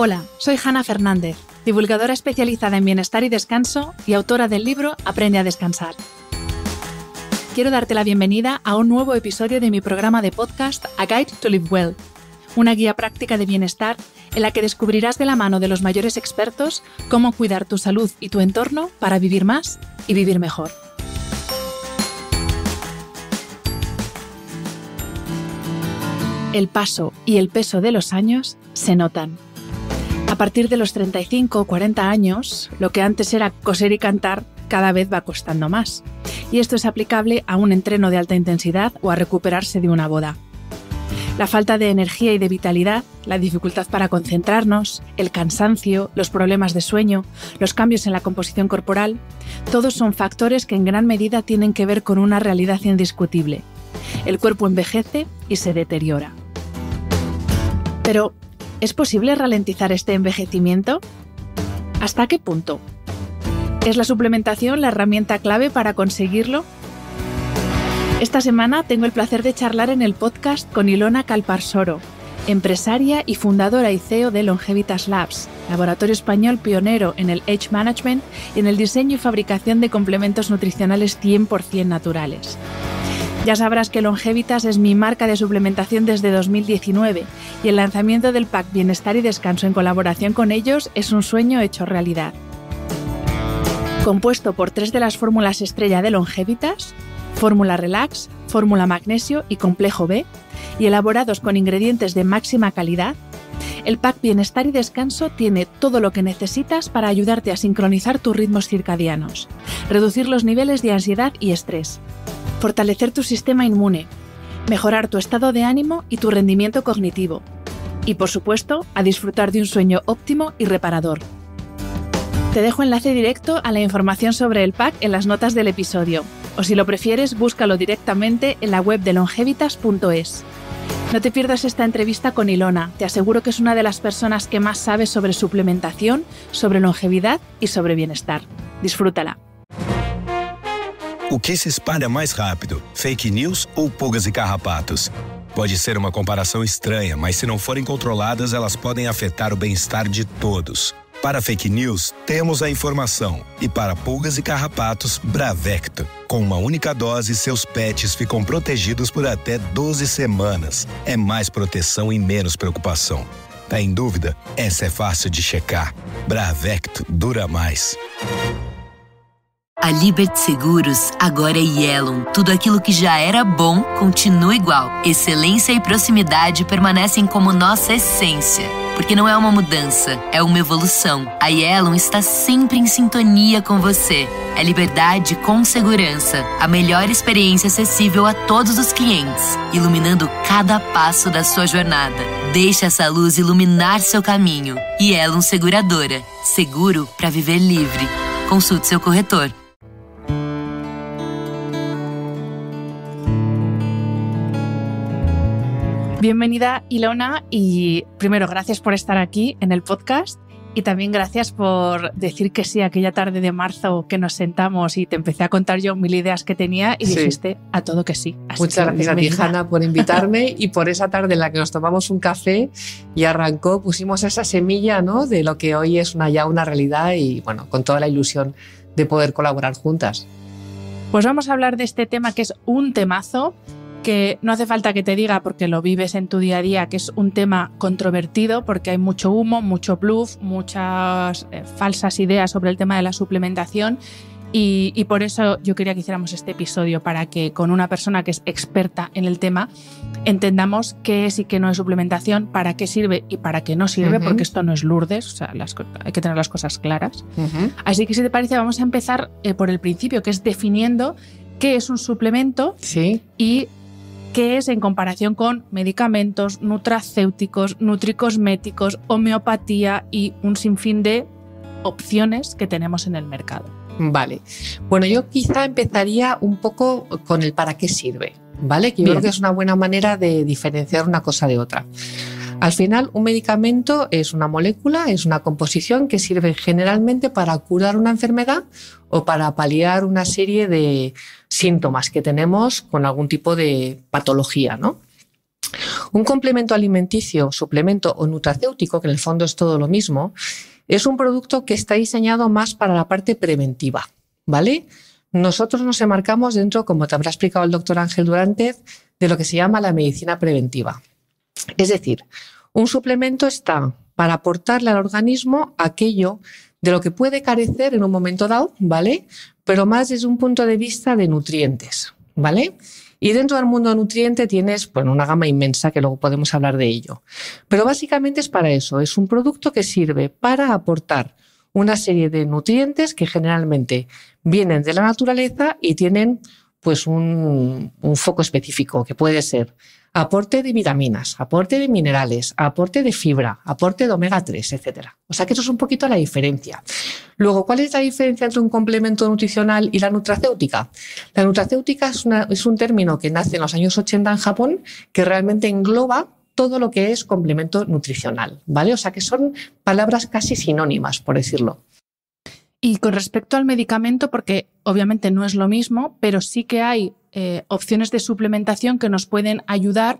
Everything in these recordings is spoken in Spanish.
Hola, soy Hanna Fernández, divulgadora especializada en bienestar y descanso y autora del libro Aprende a descansar. Quiero darte la bienvenida a un nuevo episodio de mi programa de podcast A Guide to Live Well, una guía práctica de bienestar en la que descubrirás de la mano de los mayores expertos cómo cuidar tu salud y tu entorno para vivir más y vivir mejor. El paso y el peso de los años se notan. A partir de los 35 o 40 años, lo que antes era coser y cantar cada vez va costando más. Y esto es aplicable a un entreno de alta intensidad o a recuperarse de una boda. La falta de energía y de vitalidad, la dificultad para concentrarnos, el cansancio, los problemas de sueño, los cambios en la composición corporal, todos son factores que en gran medida tienen que ver con una realidad indiscutible. El cuerpo envejece y se deteriora. Pero, ¿Es posible ralentizar este envejecimiento? ¿Hasta qué punto? ¿Es la suplementación la herramienta clave para conseguirlo? Esta semana tengo el placer de charlar en el podcast con Ilona Calparsoro, empresaria y fundadora y CEO de Longevitas Labs, laboratorio español pionero en el edge Management y en el diseño y fabricación de complementos nutricionales 100% naturales. Ya sabrás que Longevitas es mi marca de suplementación desde 2019 y el lanzamiento del pack Bienestar y Descanso en colaboración con ellos es un sueño hecho realidad. Compuesto por tres de las fórmulas estrella de Longevitas, Fórmula Relax, Fórmula Magnesio y Complejo B, y elaborados con ingredientes de máxima calidad, el pack Bienestar y Descanso tiene todo lo que necesitas para ayudarte a sincronizar tus ritmos circadianos, reducir los niveles de ansiedad y estrés, fortalecer tu sistema inmune, mejorar tu estado de ánimo y tu rendimiento cognitivo, y por supuesto, a disfrutar de un sueño óptimo y reparador. Te dejo enlace directo a la información sobre el pack en las notas del episodio, o si lo prefieres, búscalo directamente en la web de longevitas.es. No te pierdas esta entrevista con Ilona, te aseguro que es una de las personas que más sabe sobre suplementación, sobre longevidad y sobre bienestar. Disfrútala. O que se espalha mais rápido, fake news ou pulgas e carrapatos? Pode ser uma comparação estranha, mas se não forem controladas, elas podem afetar o bem-estar de todos. Para fake news, temos a informação. E para pulgas e carrapatos, Bravecto. Com uma única dose, seus pets ficam protegidos por até 12 semanas. É mais proteção e menos preocupação. Tá em dúvida? Essa é fácil de checar. Bravecto dura mais. A Liberty Seguros agora é Yellow. Tudo aquilo que já era bom continua igual. Excelência e proximidade permanecem como nossa essência. Porque não é uma mudança, é uma evolução. A Yellow está sempre em sintonia com você. É liberdade com segurança. A melhor experiência acessível a todos os clientes, iluminando cada passo da sua jornada. Deixe essa luz iluminar seu caminho. Yellow Seguradora. Seguro para viver livre. Consulte seu corretor. Bienvenida Ilona y primero gracias por estar aquí en el podcast y también gracias por decir que sí aquella tarde de marzo que nos sentamos y te empecé a contar yo mil ideas que tenía y dijiste a todo que sí. Muchas gracias a ti, Hanna, por invitarme y por esa tarde en la que nos tomamos un café y arrancó, pusimos esa semilla ¿no? de lo que hoy es una, ya una realidad y bueno, con toda la ilusión de poder colaborar juntas. Pues vamos a hablar de este tema que es un temazo que no hace falta que te diga porque lo vives en tu día a día, que es un tema controvertido porque hay mucho humo, mucho bluff, muchas eh, falsas ideas sobre el tema de la suplementación. Y, por eso yo quería que hiciéramos este episodio para que con una persona que es experta en el tema entendamos qué es y qué no es suplementación, para qué sirve y para qué no sirve, porque esto no es Lourdes, hay que tener las cosas claras. Así que si te parece, vamos a empezar eh, por el principio, que es definiendo qué es un suplemento sí. y ¿Qué es en comparación con medicamentos, nutracéuticos, nutricosméticos, homeopatía y un sinfín de opciones que tenemos en el mercado. Vale. Bueno, yo quizá empezaría un poco con el para qué sirve, ¿vale? Que yo creo que es una buena manera de diferenciar una cosa de otra. Al final, un medicamento es una molécula, es una composición que sirve generalmente para curar una enfermedad o para paliar una serie de síntomas que tenemos con algún tipo de patología, ¿no? Un complemento alimenticio, suplemento o nutracéutico, que en el fondo es todo lo mismo, es un producto que está diseñado más para la parte preventiva, ¿vale? Nosotros nos enmarcamos dentro, como te habrá explicado el doctor Ángel Durante, de lo que se llama la medicina preventiva. Es decir, un suplemento está para aportarle al organismo aquello de lo que puede carecer en un momento dado, ¿vale? Pero más desde un punto de vista de nutrientes, ¿vale? Y dentro del mundo nutriente tienes una gama inmensa que luego podemos hablar de ello. Pero básicamente es para eso, es un producto que sirve para aportar una serie de nutrientes que generalmente vienen de la naturaleza y tienen pues un foco específico, que puede ser aporte de vitaminas, aporte de minerales, aporte de fibra, aporte de omega 3, etc. O sea que eso es un poquito la diferencia. Luego, ¿cuál es la diferencia entre un complemento nutricional y la nutracéutica? La nutracéutica es, un término que nace en los años 80 en Japón que realmente engloba todo lo que es complemento nutricional, ¿vale? O sea que son palabras casi sinónimas, por decirlo. Y con respecto al medicamento, porque obviamente no es lo mismo, pero sí que hay eh, opciones de suplementación que nos pueden ayudar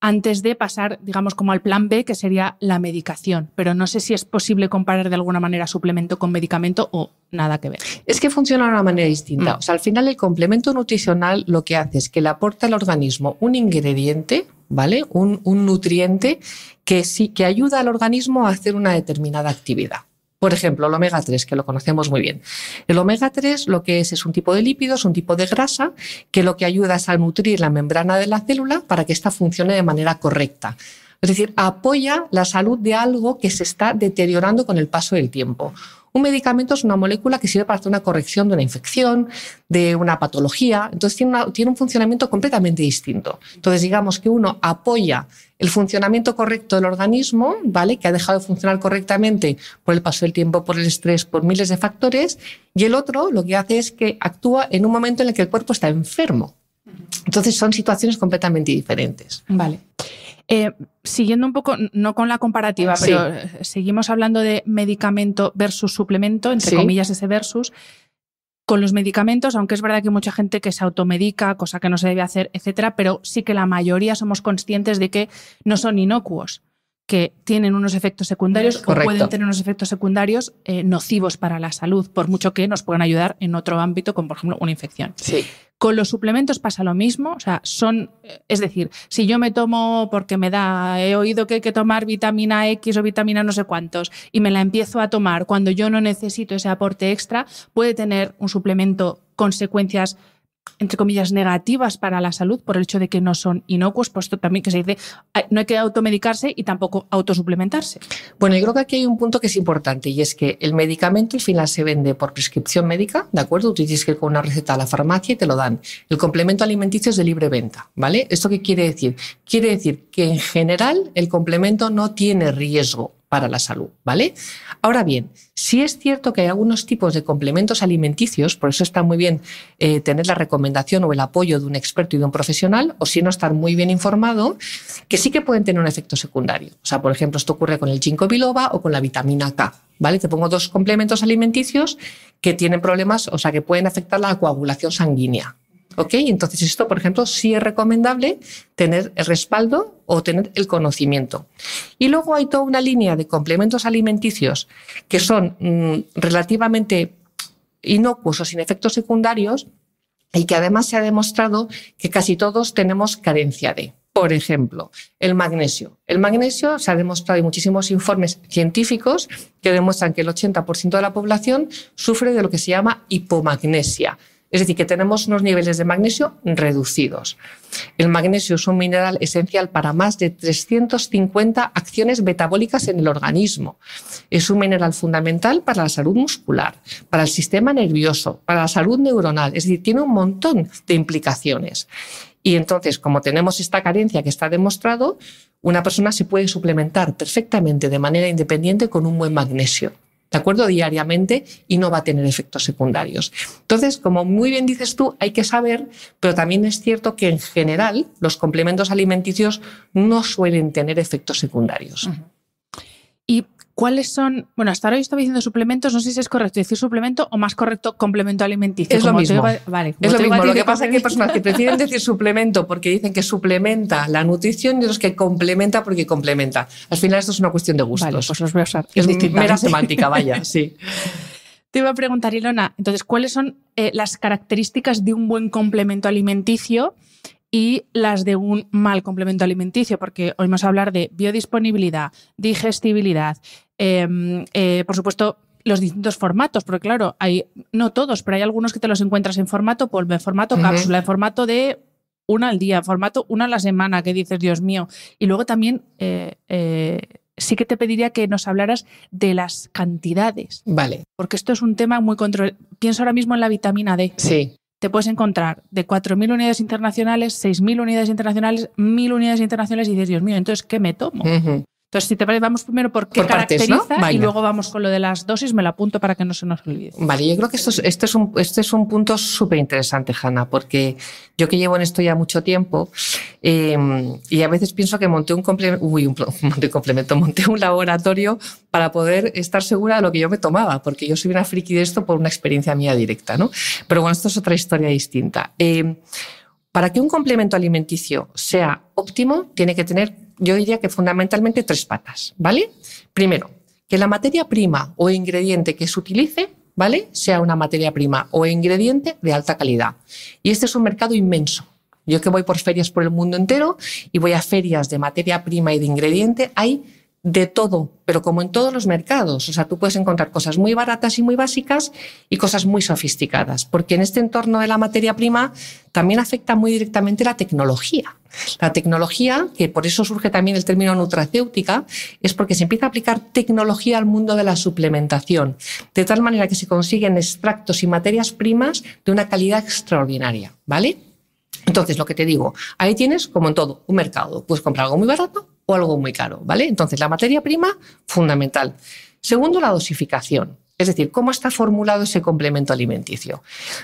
antes de pasar, digamos, como al plan B, que sería la medicación. Pero no sé si es posible comparar de alguna manera suplemento con medicamento o nada que ver. Es que funciona de una manera distinta. Mm. O sea, al final el complemento nutricional lo que hace es que le aporta al organismo un ingrediente, ¿vale? Un, un nutriente que sí que ayuda al organismo a hacer una determinada actividad. Por ejemplo, el omega 3, que lo conocemos muy bien. El omega 3 lo que es es un tipo de lípido, es un tipo de grasa que lo que ayuda es a nutrir la membrana de la célula para que ésta funcione de manera correcta. Es decir, apoya la salud de algo que se está deteriorando con el paso del tiempo. Un medicamento es una molécula que sirve para hacer una corrección de una infección, de una patología. Entonces tiene, un funcionamiento completamente distinto. Entonces digamos que uno apoya el funcionamiento correcto del organismo, ¿vale? Que ha dejado de funcionar correctamente por el paso del tiempo, por el estrés, por miles de factores. Y el otro lo que hace es que actúa en un momento en el que el cuerpo está enfermo. Entonces son situaciones completamente diferentes. Vale. Eh, siguiendo un poco, no con la comparativa, pero eh, seguimos hablando de medicamento versus suplemento, entre comillas ese versus. Con los medicamentos, aunque es verdad que hay mucha gente que se automedica, cosa que no se debe hacer, etcétera, pero sí que la mayoría somos conscientes de que no son inocuos que tienen unos efectos secundarios o pueden tener unos efectos secundarios eh, nocivos para la salud, por mucho que nos puedan ayudar en otro ámbito, como por ejemplo una infección. Sí. Con los suplementos pasa lo mismo, o sea, son, eh, es decir, si yo me tomo porque me da, he oído que hay que tomar vitamina X o vitamina no sé cuántos y me la empiezo a tomar cuando yo no necesito ese aporte extra, puede tener un suplemento consecuencias entre comillas, negativas para la salud por el hecho de que no son inocuos, puesto también que se dice, no hay que automedicarse y tampoco autosuplementarse. Bueno, yo creo que aquí hay un punto que es importante y es que el medicamento al final se vende por prescripción médica, ¿de acuerdo? Tú que ir con una receta a la farmacia y te lo dan. El complemento alimenticio es de libre venta, ¿vale? ¿Esto qué quiere decir? Quiere decir que en general el complemento no tiene riesgo para la salud, ¿vale? Ahora bien, si es cierto que hay algunos tipos de complementos alimenticios, por eso está muy bien eh, tener la recomendación o el apoyo de un experto y de un profesional, o si no estar muy bien informado, que sí que pueden tener un efecto secundario. O sea, por ejemplo, esto ocurre con el ginkgo biloba o con la vitamina K, ¿vale? Te pongo dos complementos alimenticios que tienen problemas, o sea, que pueden afectar la coagulación sanguínea, entonces, esto, por ejemplo, sí es recomendable tener el respaldo o tener el conocimiento. Y luego hay toda una línea de complementos alimenticios que son mm, relativamente inocuos o sin efectos secundarios y que además se ha demostrado que casi todos tenemos carencia de. Por ejemplo, el magnesio. El magnesio se ha demostrado, en muchísimos informes científicos que demuestran que el 80% de la población sufre de lo que se llama hipomagnesia es decir, que tenemos unos niveles de magnesio reducidos. El magnesio es un mineral esencial para más de 350 acciones metabólicas en el organismo. Es un mineral fundamental para la salud muscular, para el sistema nervioso, para la salud neuronal. Es decir, tiene un montón de implicaciones. Y entonces, como tenemos esta carencia que está demostrado, una persona se puede suplementar perfectamente de manera independiente con un buen magnesio. ¿de acuerdo? Diariamente y no va a tener efectos secundarios. Entonces, como muy bien dices tú, hay que saber, pero también es cierto que en general los complementos alimenticios no suelen tener efectos secundarios. ¿Cuáles son? Bueno, hasta ahora yo estaba diciendo suplementos, no sé si es correcto decir suplemento o más correcto complemento alimenticio. Es lo mismo. vale, es lo mismo. Lo que pasa es que hay personas que prefieren decir suplemento porque dicen que suplementa la nutrición y los que complementa porque complementa. Al final esto es una cuestión de gustos. Vale, pues los voy a usar. Es mera semántica, vaya, sí. Te iba a preguntar, Ilona, entonces, ¿cuáles son eh, las características de un buen complemento alimenticio? y las de un mal complemento alimenticio, porque hoy vamos a hablar de biodisponibilidad, digestibilidad, em, eh, por supuesto los distintos formatos, porque claro, hay no todos, pero hay algunos que te los encuentras en formato polvo, en formato cápsula, en formato de una al día, en formato una a la semana, que dices, Dios mío. Y luego también eh, eh, sí que te pediría que nos hablaras de las cantidades. Vale. Porque esto es un tema muy control. Pienso ahora mismo en la vitamina D. Sí te puedes encontrar de 4.000 unidades internacionales, 6.000 unidades internacionales, 1.000 unidades internacionales y dices, Dios mío, entonces, ¿qué me tomo? Entonces, si te parece, vamos primero por qué caracteriza y luego vamos con lo de las dosis, me lo apunto para que no se nos olvide. Vale, yo creo que esto este, es un, punto súper interesante, Hanna, porque yo que llevo en esto ya mucho tiempo em, y a veces pienso que monté un, complemento, uy, un, un complemento, monté un laboratorio para poder estar segura de lo que yo me tomaba, porque yo soy una friki de esto por una experiencia mía directa, ¿no? Pero bueno, esto es otra historia distinta. Em, para que un complemento alimenticio sea óptimo, tiene que tener yo diría que fundamentalmente tres patas, ¿vale? Primero, que la materia prima o ingrediente que se utilice, ¿vale? Sea una materia prima o ingrediente de alta calidad. Y este es un mercado inmenso. Yo que voy por ferias por el mundo entero y voy a ferias de materia prima y de ingrediente, hay de todo, pero como en todos los mercados. O sea, tú puedes encontrar cosas muy baratas y muy básicas y cosas muy sofisticadas, porque en este entorno de la materia prima también afecta muy directamente la tecnología. La tecnología, que por eso surge también el término nutracéutica, es porque se empieza a aplicar tecnología al mundo de la suplementación, de tal manera que se consiguen extractos y materias primas de una calidad extraordinaria, ¿vale? Entonces, lo que te digo, ahí tienes, como en todo, un mercado. Puedes comprar algo muy barato o algo muy caro, ¿vale? Entonces, la materia prima, fundamental. Segundo, la dosificación. Es decir, cómo está formulado ese complemento alimenticio.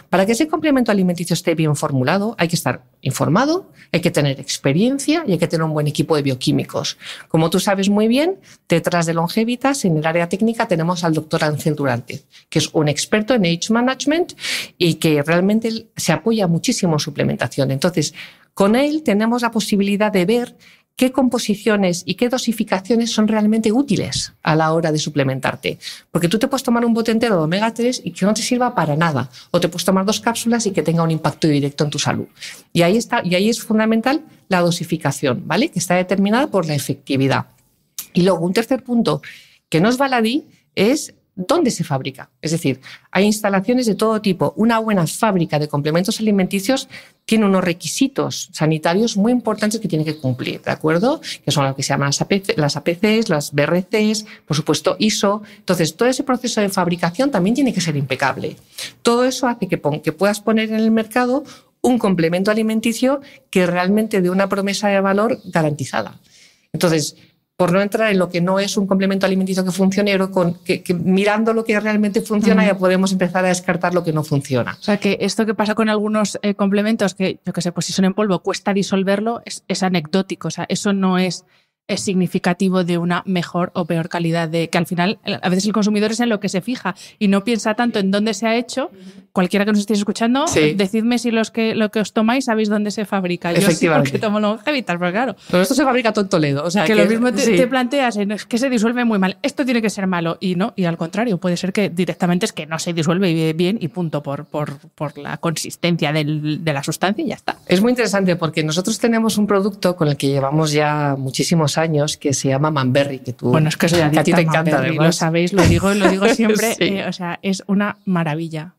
Para que ese complemento alimenticio esté bien formulado, hay que estar informado, hay que tener experiencia y hay que tener un buen equipo de bioquímicos. Como tú sabes muy bien, detrás de Longevitas, en el área técnica, tenemos al doctor Ángel Durante, que es un experto en age management y que realmente se apoya muchísimo en suplementación. Entonces, con él tenemos la posibilidad de ver qué composiciones y qué dosificaciones son realmente útiles a la hora de suplementarte. Porque tú te puedes tomar un bote entero de omega 3 y que no te sirva para nada. O te puedes tomar dos cápsulas y que tenga un impacto directo en tu salud. Y ahí, está, y ahí es fundamental la dosificación, ¿vale? Que está determinada por la efectividad. Y luego, un tercer punto que no es baladí es dónde se fabrica. Es decir, hay instalaciones de todo tipo. Una buena fábrica de complementos alimenticios tiene unos requisitos sanitarios muy importantes que tiene que cumplir, ¿de acuerdo? Que son lo que se llaman las, APCs, las BRCs, por supuesto ISO. Entonces, todo ese proceso de fabricación también tiene que ser impecable. Todo eso hace que, que puedas poner en el mercado un complemento alimenticio que realmente dé una promesa de valor garantizada. Entonces, por no entrar en lo que no es un complemento alimenticio que funcione, con, que, mirando lo que realmente funciona ya podemos empezar a descartar lo que no funciona. O sea que esto que pasa con algunos eh, complementos que, yo qué sé, pues si son en polvo, cuesta disolverlo, es, anecdótico, o sea, eso no es, es, significativo de una mejor o peor calidad, de que al final a veces el consumidor es en lo que se fija y no piensa tanto en dónde se ha hecho, cualquiera que nos estéis escuchando, decidme si los que, lo que os tomáis sabéis dónde se fabrica. Yo sí porque tomo longevitas, pero claro. Pero esto se fabrica todo en Toledo. O sea, que, lo mismo te, planteas, es que se disuelve muy mal. Esto tiene que ser malo. Y no, y al contrario, puede ser que directamente es que no se disuelve eh, bien y punto, por, por, la consistencia de la sustancia y ya está. Es muy interesante porque nosotros tenemos un producto con el que llevamos ya muchísimos años que se llama Manberry, que tú... Bueno, es que, soy que a ti te encanta. lo sabéis, lo digo, lo digo siempre. Eh, o sea, es una maravilla.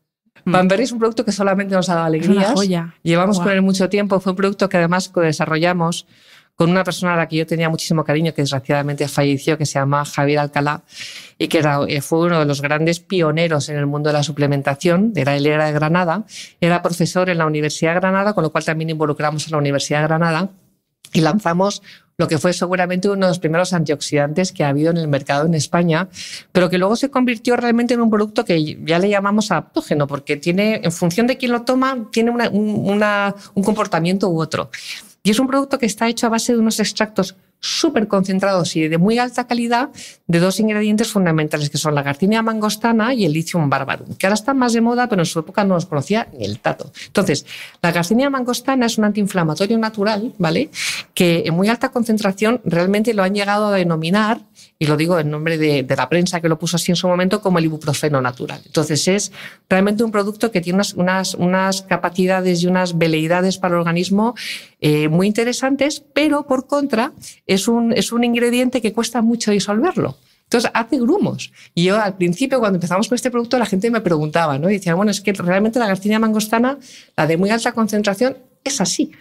Mm. Bamberry es un producto que solamente nos ha dado alegrías. Joya. Llevamos con él mucho tiempo. Fue un producto que además desarrollamos con una persona a la que yo tenía muchísimo cariño, que desgraciadamente falleció, que se llama Javier Alcalá, y que eh, fue uno de los grandes pioneros en el mundo de la suplementación. Era, él era de Granada, era profesor en la Universidad de Granada, con lo cual también involucramos a la Universidad de Granada y lanzamos lo que fue seguramente uno de los primeros antioxidantes que ha habido en el mercado en España, pero que luego se convirtió realmente en un producto que ya le llamamos adaptógeno, porque tiene, en función de quién lo toma, tiene un comportamiento u otro. Y es un producto que está hecho a base de unos extractos súper concentrados y de muy alta calidad de dos ingredientes fundamentales que son la garcinia mangostana y el lithium barbarum, que ahora están más de moda, pero en su época no los conocía ni el tato. Entonces, la garcinia mangostana es un antiinflamatorio natural, ¿vale? Que en muy alta concentración realmente lo han llegado a denominar y lo digo en nombre de, la prensa que lo puso así en su momento, como el ibuprofeno natural. Entonces es realmente un producto que tiene unas, unas, capacidades y unas veleidades para el organismo eh, muy interesantes, pero por contra es un, es un ingrediente que cuesta mucho disolverlo. Entonces hace grumos. Y yo al principio, cuando empezamos con este producto, la gente me preguntaba, ¿no? Y decía, bueno, es que realmente la garcinia mangostana, la de muy alta concentración, es así.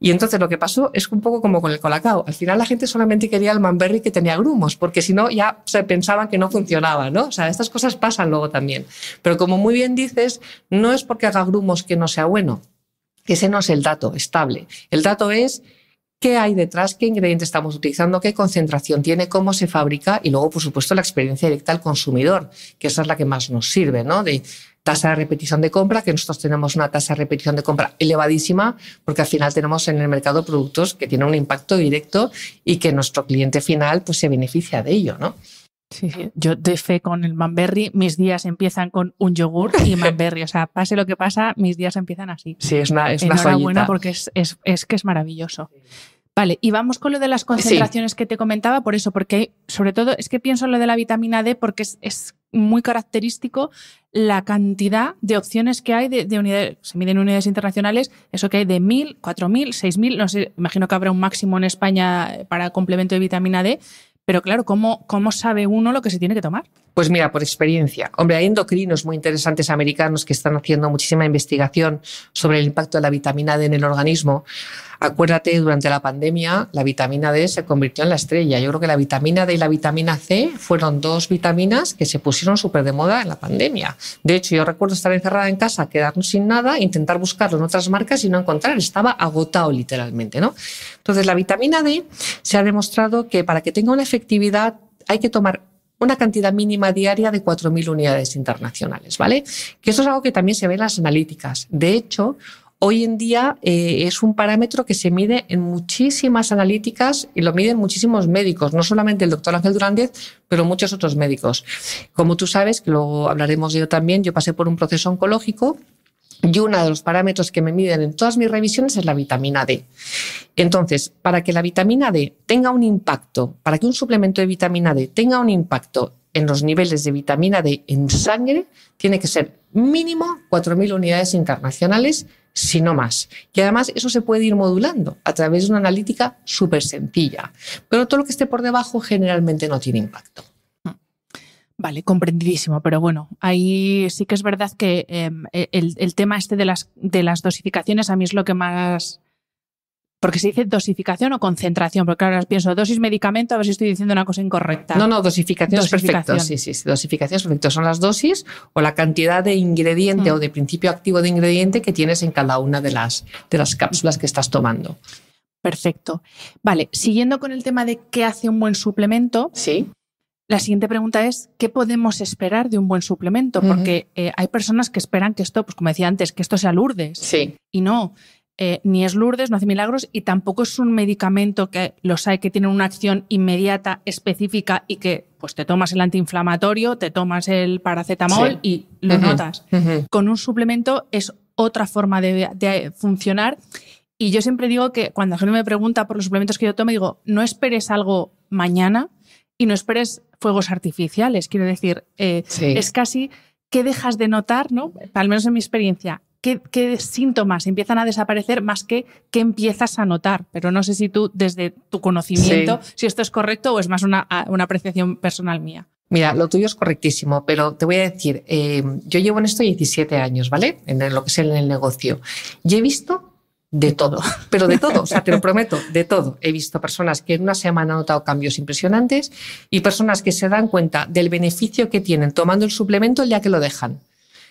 Y entonces lo que pasó es un poco como con el colacao. Al final la gente solamente quería el manberry que tenía grumos, porque si no ya se pensaban que no funcionaba, ¿no? O sea, estas cosas pasan luego también. Pero como muy bien dices, no es porque haga grumos que no sea bueno. Ese no es el dato estable. El dato es qué hay detrás, qué ingrediente estamos utilizando, qué concentración tiene, cómo se fabrica y luego, por supuesto, la experiencia directa al consumidor, que esa es la que más nos sirve, ¿no? De tasa de repetición de compra, que nosotros tenemos una tasa de repetición de compra elevadísima, porque al final tenemos en el mercado productos que tienen un impacto directo y que nuestro cliente final pues, se beneficia de ello, ¿no? Sí, Yo de fe con el manberry, mis días empiezan con un yogur y manberry. O sea, pase lo que pasa, mis días empiezan así. Sí, es una, es una Enhorabuena porque es, que es maravilloso. Vale, y vamos con lo de las concentraciones que te comentaba, por eso, porque sobre todo es que pienso lo de la vitamina D porque es muy característico la cantidad de opciones que hay de, unidades, se miden unidades internacionales, eso que hay de mil cuatro mil seis mil no sé, imagino que habrá un máximo en España para complemento de vitamina D, pero claro, ¿cómo, cómo sabe uno lo que se tiene que tomar? Pues mira, por experiencia. Hombre, hay endocrinos muy interesantes americanos que están haciendo muchísima investigación sobre el impacto de la vitamina D en el organismo. Acuérdate, durante la pandemia la vitamina D se convirtió en la estrella. Yo creo que la vitamina D y la vitamina C fueron dos vitaminas que se pusieron súper de moda en la pandemia. De hecho, yo recuerdo estar encerrada en casa, quedarnos sin nada, intentar buscarlo en otras marcas y no encontrar. Estaba agotado literalmente. ¿no? Entonces, la vitamina D se ha demostrado que para que tenga una efectividad hay que tomar una cantidad mínima diaria de 4.000 unidades internacionales, ¿vale? Que eso es algo que también se ve en las analíticas. De hecho, hoy en día eh, es un parámetro que se mide en muchísimas analíticas y lo miden muchísimos médicos, no solamente el doctor Ángel Durández, pero muchos otros médicos. Como tú sabes, que luego hablaremos de ello también, yo pasé por un proceso oncológico y uno de los parámetros que me miden en todas mis revisiones es la vitamina D. Entonces, para que la vitamina D tenga un impacto, para que un suplemento de vitamina D tenga un impacto en los niveles de vitamina D en sangre, tiene que ser mínimo 4.000 unidades internacionales, si no más. Y además eso se puede ir modulando a través de una analítica súper sencilla. Pero todo lo que esté por debajo generalmente no tiene impacto. Vale, comprendidísimo, pero bueno, ahí sí que es verdad que em, e, el, tema este de las, de las dosificaciones a mí es lo que más... Porque se dice dosificación o concentración, porque ahora pienso dosis medicamento, a ver si estoy diciendo una cosa incorrecta. No, no, dosificación, es perfecto. Sí, sí, sí, dosificación perfecto. Son las dosis o la cantidad de ingrediente mm. o de principio activo de ingrediente que tienes en cada una de las, de las cápsulas que estás tomando. Perfecto. Vale, siguiendo con el tema de qué hace un buen suplemento. Sí. La siguiente pregunta es, ¿qué podemos esperar de un buen suplemento? Porque eh, hay personas que esperan que esto, pues como decía antes, que esto sea Lourdes. Sí. Y no, eh, ni es Lourdes, no hace milagros, y tampoco es un medicamento que los hay que tienen una acción inmediata, específica, y que pues te tomas el antiinflamatorio, te tomas el paracetamol y lo notas. Con un suplemento es otra forma de, funcionar. Y yo siempre digo que cuando alguien me pregunta por los suplementos que yo tomo, digo, no esperes algo mañana, y no esperes fuegos artificiales. Quiero decir, eh, es casi que dejas de notar, ¿no? Al menos en mi experiencia, ¿Qué, síntomas empiezan a desaparecer más que qué empiezas a notar. Pero no sé si tú, desde tu conocimiento, si esto es correcto o es más una, apreciación personal mía. Mira, lo tuyo es correctísimo, pero te voy a decir, eh, yo llevo en esto 17 años, ¿vale? En lo que es en el negocio. Y he visto de todo, pero de todo, o sea, te lo prometo, de todo. He visto personas que en una semana han notado cambios impresionantes y personas que se dan cuenta del beneficio que tienen tomando el suplemento el día que lo dejan.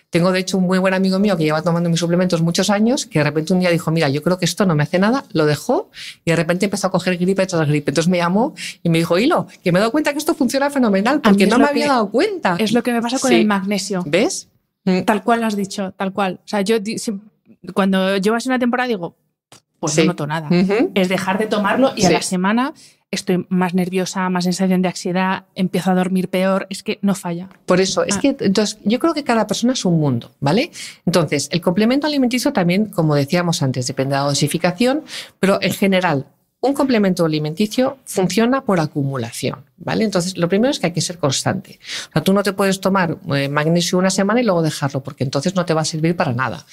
Tengo, de hecho, un muy buen amigo mío que lleva tomando mis suplementos muchos años, que de repente un día dijo, mira, yo creo que esto no me hace nada, lo dejó y de repente empezó a coger gripe tras gripe. Entonces me llamó y me dijo, Hilo, que me he dado cuenta que esto funciona fenomenal porque no me había dado cuenta. Es lo que me pasa con el magnesio. ¿Ves? Tal cual lo has dicho, tal cual. O sea, yo cuando llevas una temporada digo, pues no noto nada. Es dejar de tomarlo y a la semana estoy más nerviosa, más sensación de ansiedad, empiezo a dormir peor, es que no falla. Por eso, es ah. que entonces, yo creo que cada persona es un mundo, ¿vale? Entonces, el complemento alimenticio también, como decíamos antes, depende de la dosificación, pero en general, un complemento alimenticio funciona por acumulación, ¿vale? Entonces, lo primero es que hay que ser constante. O sea, tú no te puedes tomar eh, magnesio una semana y luego dejarlo, porque entonces no te va a servir para nada.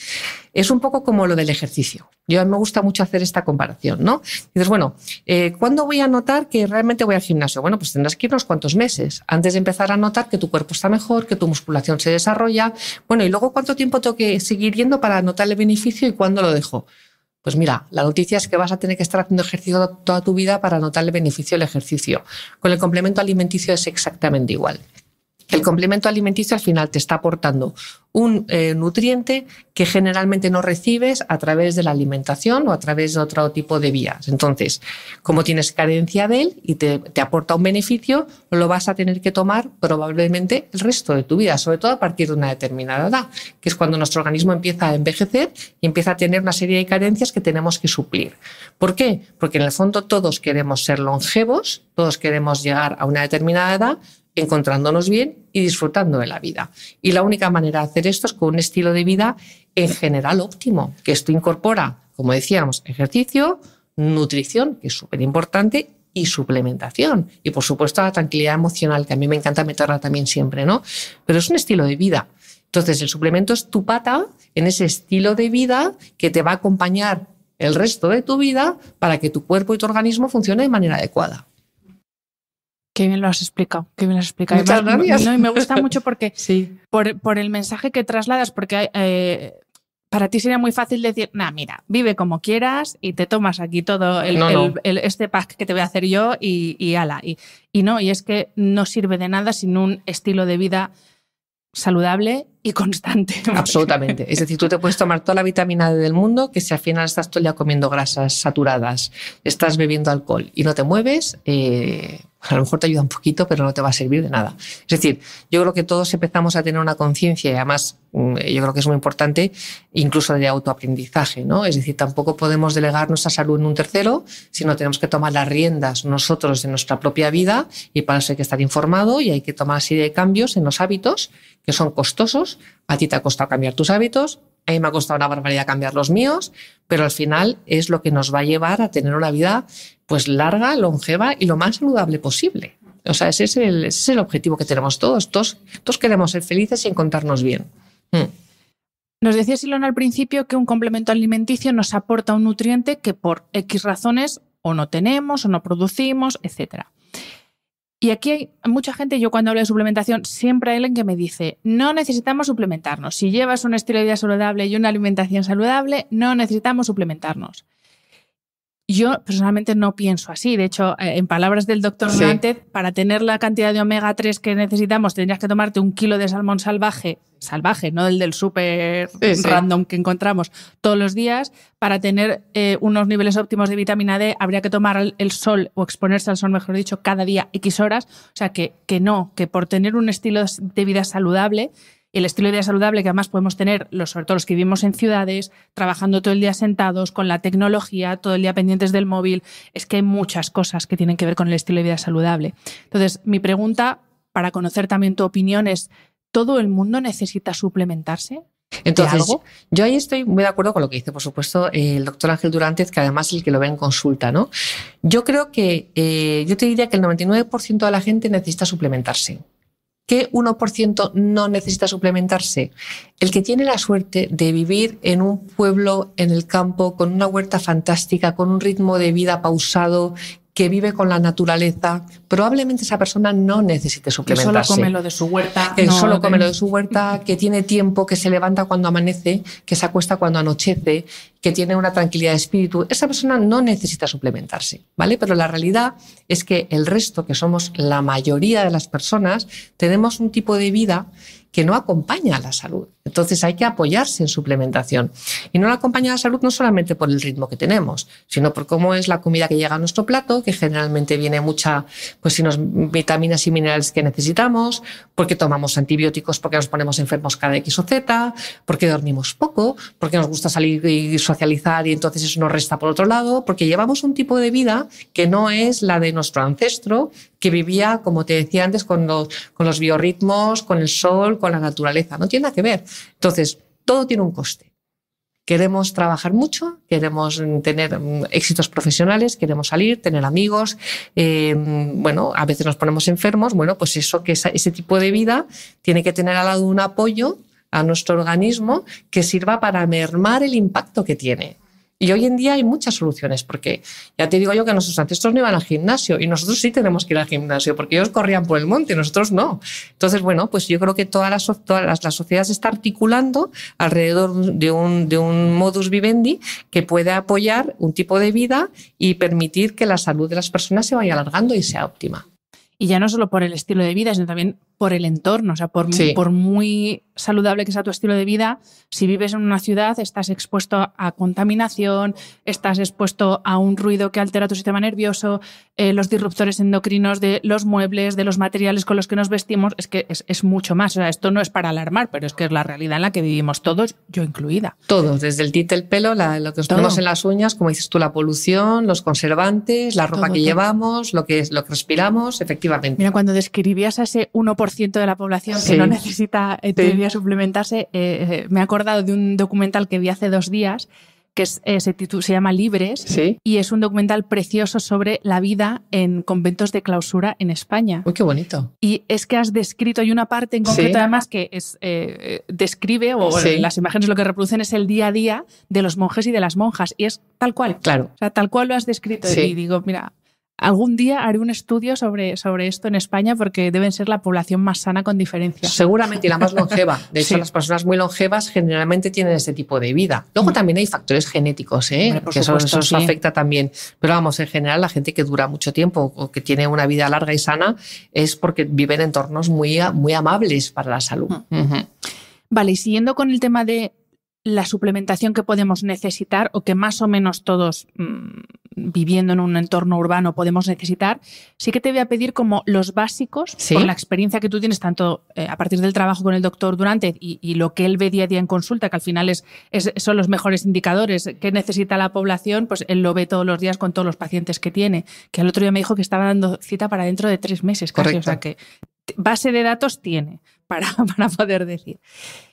Es un poco como lo del ejercicio. Yo a mí me gusta mucho hacer esta comparación, ¿no? dices, bueno, eh, ¿cuándo voy a notar que realmente voy al gimnasio? Bueno, pues tendrás que ir unos cuantos meses antes de empezar a notar que tu cuerpo está mejor, que tu musculación se desarrolla. Bueno, y luego, ¿cuánto tiempo tengo que seguir yendo para notar el beneficio y cuándo lo dejo? Pues mira, la noticia es que vas a tener que estar haciendo ejercicio toda tu vida para notar el beneficio del ejercicio. Con el complemento alimenticio es exactamente igual. El complemento alimenticio al final te está aportando un eh, nutriente que generalmente no recibes a través de la alimentación o a través de otro tipo de vías. Entonces, como tienes carencia de él y te, te aporta un beneficio, lo vas a tener que tomar probablemente el resto de tu vida, sobre todo a partir de una determinada edad, que es cuando nuestro organismo empieza a envejecer y empieza a tener una serie de carencias que tenemos que suplir. ¿Por qué? Porque en el fondo todos queremos ser longevos, todos queremos llegar a una determinada edad, encontrándonos bien y disfrutando de la vida. Y la única manera de hacer esto es con un estilo de vida en general óptimo, que esto incorpora, como decíamos, ejercicio, nutrición, que es súper importante, y suplementación. Y por supuesto la tranquilidad emocional, que a mí me encanta meterla también siempre, ¿no? Pero es un estilo de vida. Entonces el suplemento es tu pata en ese estilo de vida que te va a acompañar el resto de tu vida para que tu cuerpo y tu organismo funcione de manera adecuada. Qué bien lo has explicado, qué bien lo has explicado. y me gusta mucho porque por, el mensaje que trasladas, porque eh, para ti sería muy fácil decir, nah, mira, vive como quieras y te tomas aquí todo el, este pack que te voy a hacer yo y, ala. Y, no, y es que no sirve de nada sin un estilo de vida saludable y constante. Absolutamente. Es decir, tú te puedes tomar toda la vitamina D del mundo, que si al final estás todo el comiendo grasas saturadas, estás bebiendo alcohol y no te mueves, eh, a lo mejor te ayuda un poquito, pero no te va a servir de nada. Es decir, yo creo que todos empezamos a tener una conciencia y además mm, yo creo que es muy importante incluso de autoaprendizaje, ¿no? Es decir, tampoco podemos delegar nuestra salud en un tercero, sino tenemos que tomar las riendas nosotros de nuestra propia vida y para eso hay que estar informado y hay que tomar serie de cambios en los hábitos que son costosos. A ti te ha costado cambiar tus hábitos, a mí me ha costado una barbaridad cambiar los míos, pero al final es lo que nos va a llevar a tener una vida pues larga, longeva y lo más saludable posible. O sea, ese es el, objetivo que tenemos todos. todos. queremos ser felices y encontrarnos bien. Mm. Nos decía Silona al principio que un complemento alimenticio nos aporta un nutriente que por X razones o no tenemos o no producimos, etc. Y aquí hay mucha gente, yo cuando hablo de suplementación, siempre hay alguien que me dice, no necesitamos suplementarnos. Si llevas un estilo de vida saludable y una alimentación saludable, no necesitamos suplementarnos. Yo personalmente no pienso así. De hecho, eh, en palabras del doctor sí. para tener la cantidad de omega 3 que necesitamos, tendrías que tomarte un kilo de salmón salvaje, salvaje, no el del súper random que encontramos todos los días. Para tener eh, unos niveles óptimos de vitamina D, habría que tomar el sol o exponerse al sol, mejor dicho, cada día X horas. O sea, que, que no, que por tener un estilo de vida saludable, el estilo de vida saludable que además podemos tener, los, sobre todo los que vivimos en ciudades, trabajando todo el día sentados, con la tecnología, todo el día pendientes del móvil, es que hay muchas cosas que tienen que ver con el estilo de vida saludable. Entonces, mi pregunta, para conocer también tu opinión, es, ¿todo el mundo necesita suplementarse? Entonces, yo ahí estoy muy de acuerdo con lo que dice, por supuesto, el doctor Ángel Durantes, que además es el que lo ve en consulta, ¿no? Yo creo que, eh, yo te diría que el 99% de la gente necesita suplementarse. ¿Qué 1% no necesita suplementarse? El que tiene la suerte de vivir en un pueblo, en el campo, con una huerta fantástica, con un ritmo de vida pausado que vive con la naturaleza, probablemente esa persona no necesite suplementarse. Que solo come lo de su huerta. Que solo come lo de su huerta, que tiene tiempo, que se levanta cuando amanece, que se acuesta cuando anochece, que tiene una tranquilidad de espíritu. Esa persona no necesita suplementarse, ¿vale? Pero la realidad es que el resto, que somos la mayoría de las personas, tenemos un tipo de vida que no acompaña a la salud. Entonces hay que apoyarse en suplementación. Y no la acompaña la salud no solamente por el ritmo que tenemos, sino por cómo es la comida que llega a nuestro plato, que generalmente viene mucha, pues si nos vitaminas y minerales que necesitamos, porque tomamos antibióticos, porque nos ponemos enfermos cada X o Z, porque dormimos poco, porque nos gusta salir y socializar y entonces eso nos resta por otro lado, porque llevamos un tipo de vida que no es la de nuestro ancestro, que vivía, como te decía antes, con los, con los biorritmos, con el sol, con la naturaleza, no tiene nada que ver. Entonces, todo tiene un coste. Queremos trabajar mucho, queremos tener mm, éxitos profesionales, queremos salir, tener amigos. Eh, bueno, a veces nos ponemos enfermos. Bueno, pues eso que ese tipo de vida tiene que tener al lado un apoyo a nuestro organismo que sirva para mermar el impacto que tiene. Y hoy en día hay muchas soluciones, porque ya te digo yo que nuestros ancestros no iban al gimnasio y nosotros sí tenemos que ir al gimnasio, porque ellos corrían por el monte y nosotros no. Entonces, bueno, pues yo creo que toda la, la, sociedad se está articulando alrededor de un, de un modus vivendi que puede apoyar un tipo de vida y permitir que la salud de las personas se vaya alargando y sea óptima. Y ya no solo por el estilo de vida, sino también por el entorno, o sea, por, muy saludable que sea tu estilo de vida, si vives en una ciudad estás expuesto a contaminación, estás expuesto a un ruido que altera tu sistema nervioso, eh, los disruptores endocrinos de los muebles, de los materiales con los que nos vestimos, es que es, mucho más. O sea, esto no es para alarmar, pero es que es la realidad en la que vivimos todos, yo incluida. Todos, desde el tinte, pelo, lo que nos ponemos en las uñas, como dices tú, la polución, los conservantes, la ropa que llevamos, lo que, lo que respiramos, efectivamente. Mira, cuando describías a ese por de la población que no necesita eh, todavía suplementarse. Eh, eh, me he acordado de un documental que vi hace dos días que se, llama Libres y es un documental precioso sobre la vida en conventos de clausura en España. Uy, qué bonito. Y es que has descrito, y una parte en concreto además que es, describe, o las imágenes lo que reproducen es el día a día de los monjes y de las monjas, y es tal cual. Claro. O sea, tal cual lo has descrito. Y digo, mira, Algún día haré un estudio sobre, sobre esto en España porque deben ser la población más sana con diferencia. Seguramente, y la más longeva. De hecho, las personas muy longevas generalmente tienen este tipo de vida. Luego también hay factores genéticos, ¿eh? que eso, eso afecta también. Pero vamos, en general, la gente que dura mucho tiempo o que tiene una vida larga y sana es porque viven en entornos muy, muy amables para la salud. Mm. Vale, y siguiendo con el tema de la suplementación que podemos necesitar o que más o menos todos mm, viviendo en un entorno urbano podemos necesitar, sí que te voy a pedir como los básicos, con la experiencia que tú tienes tanto eh, a partir del trabajo con el doctor durante y, lo que él ve día a día en consulta, que al final es, son los mejores indicadores que necesita la población, pues él lo ve todos los días con todos los pacientes que tiene, que al otro día me dijo que estaba dando cita para dentro de tres meses casi, o sea que base de datos tiene para, para poder decir.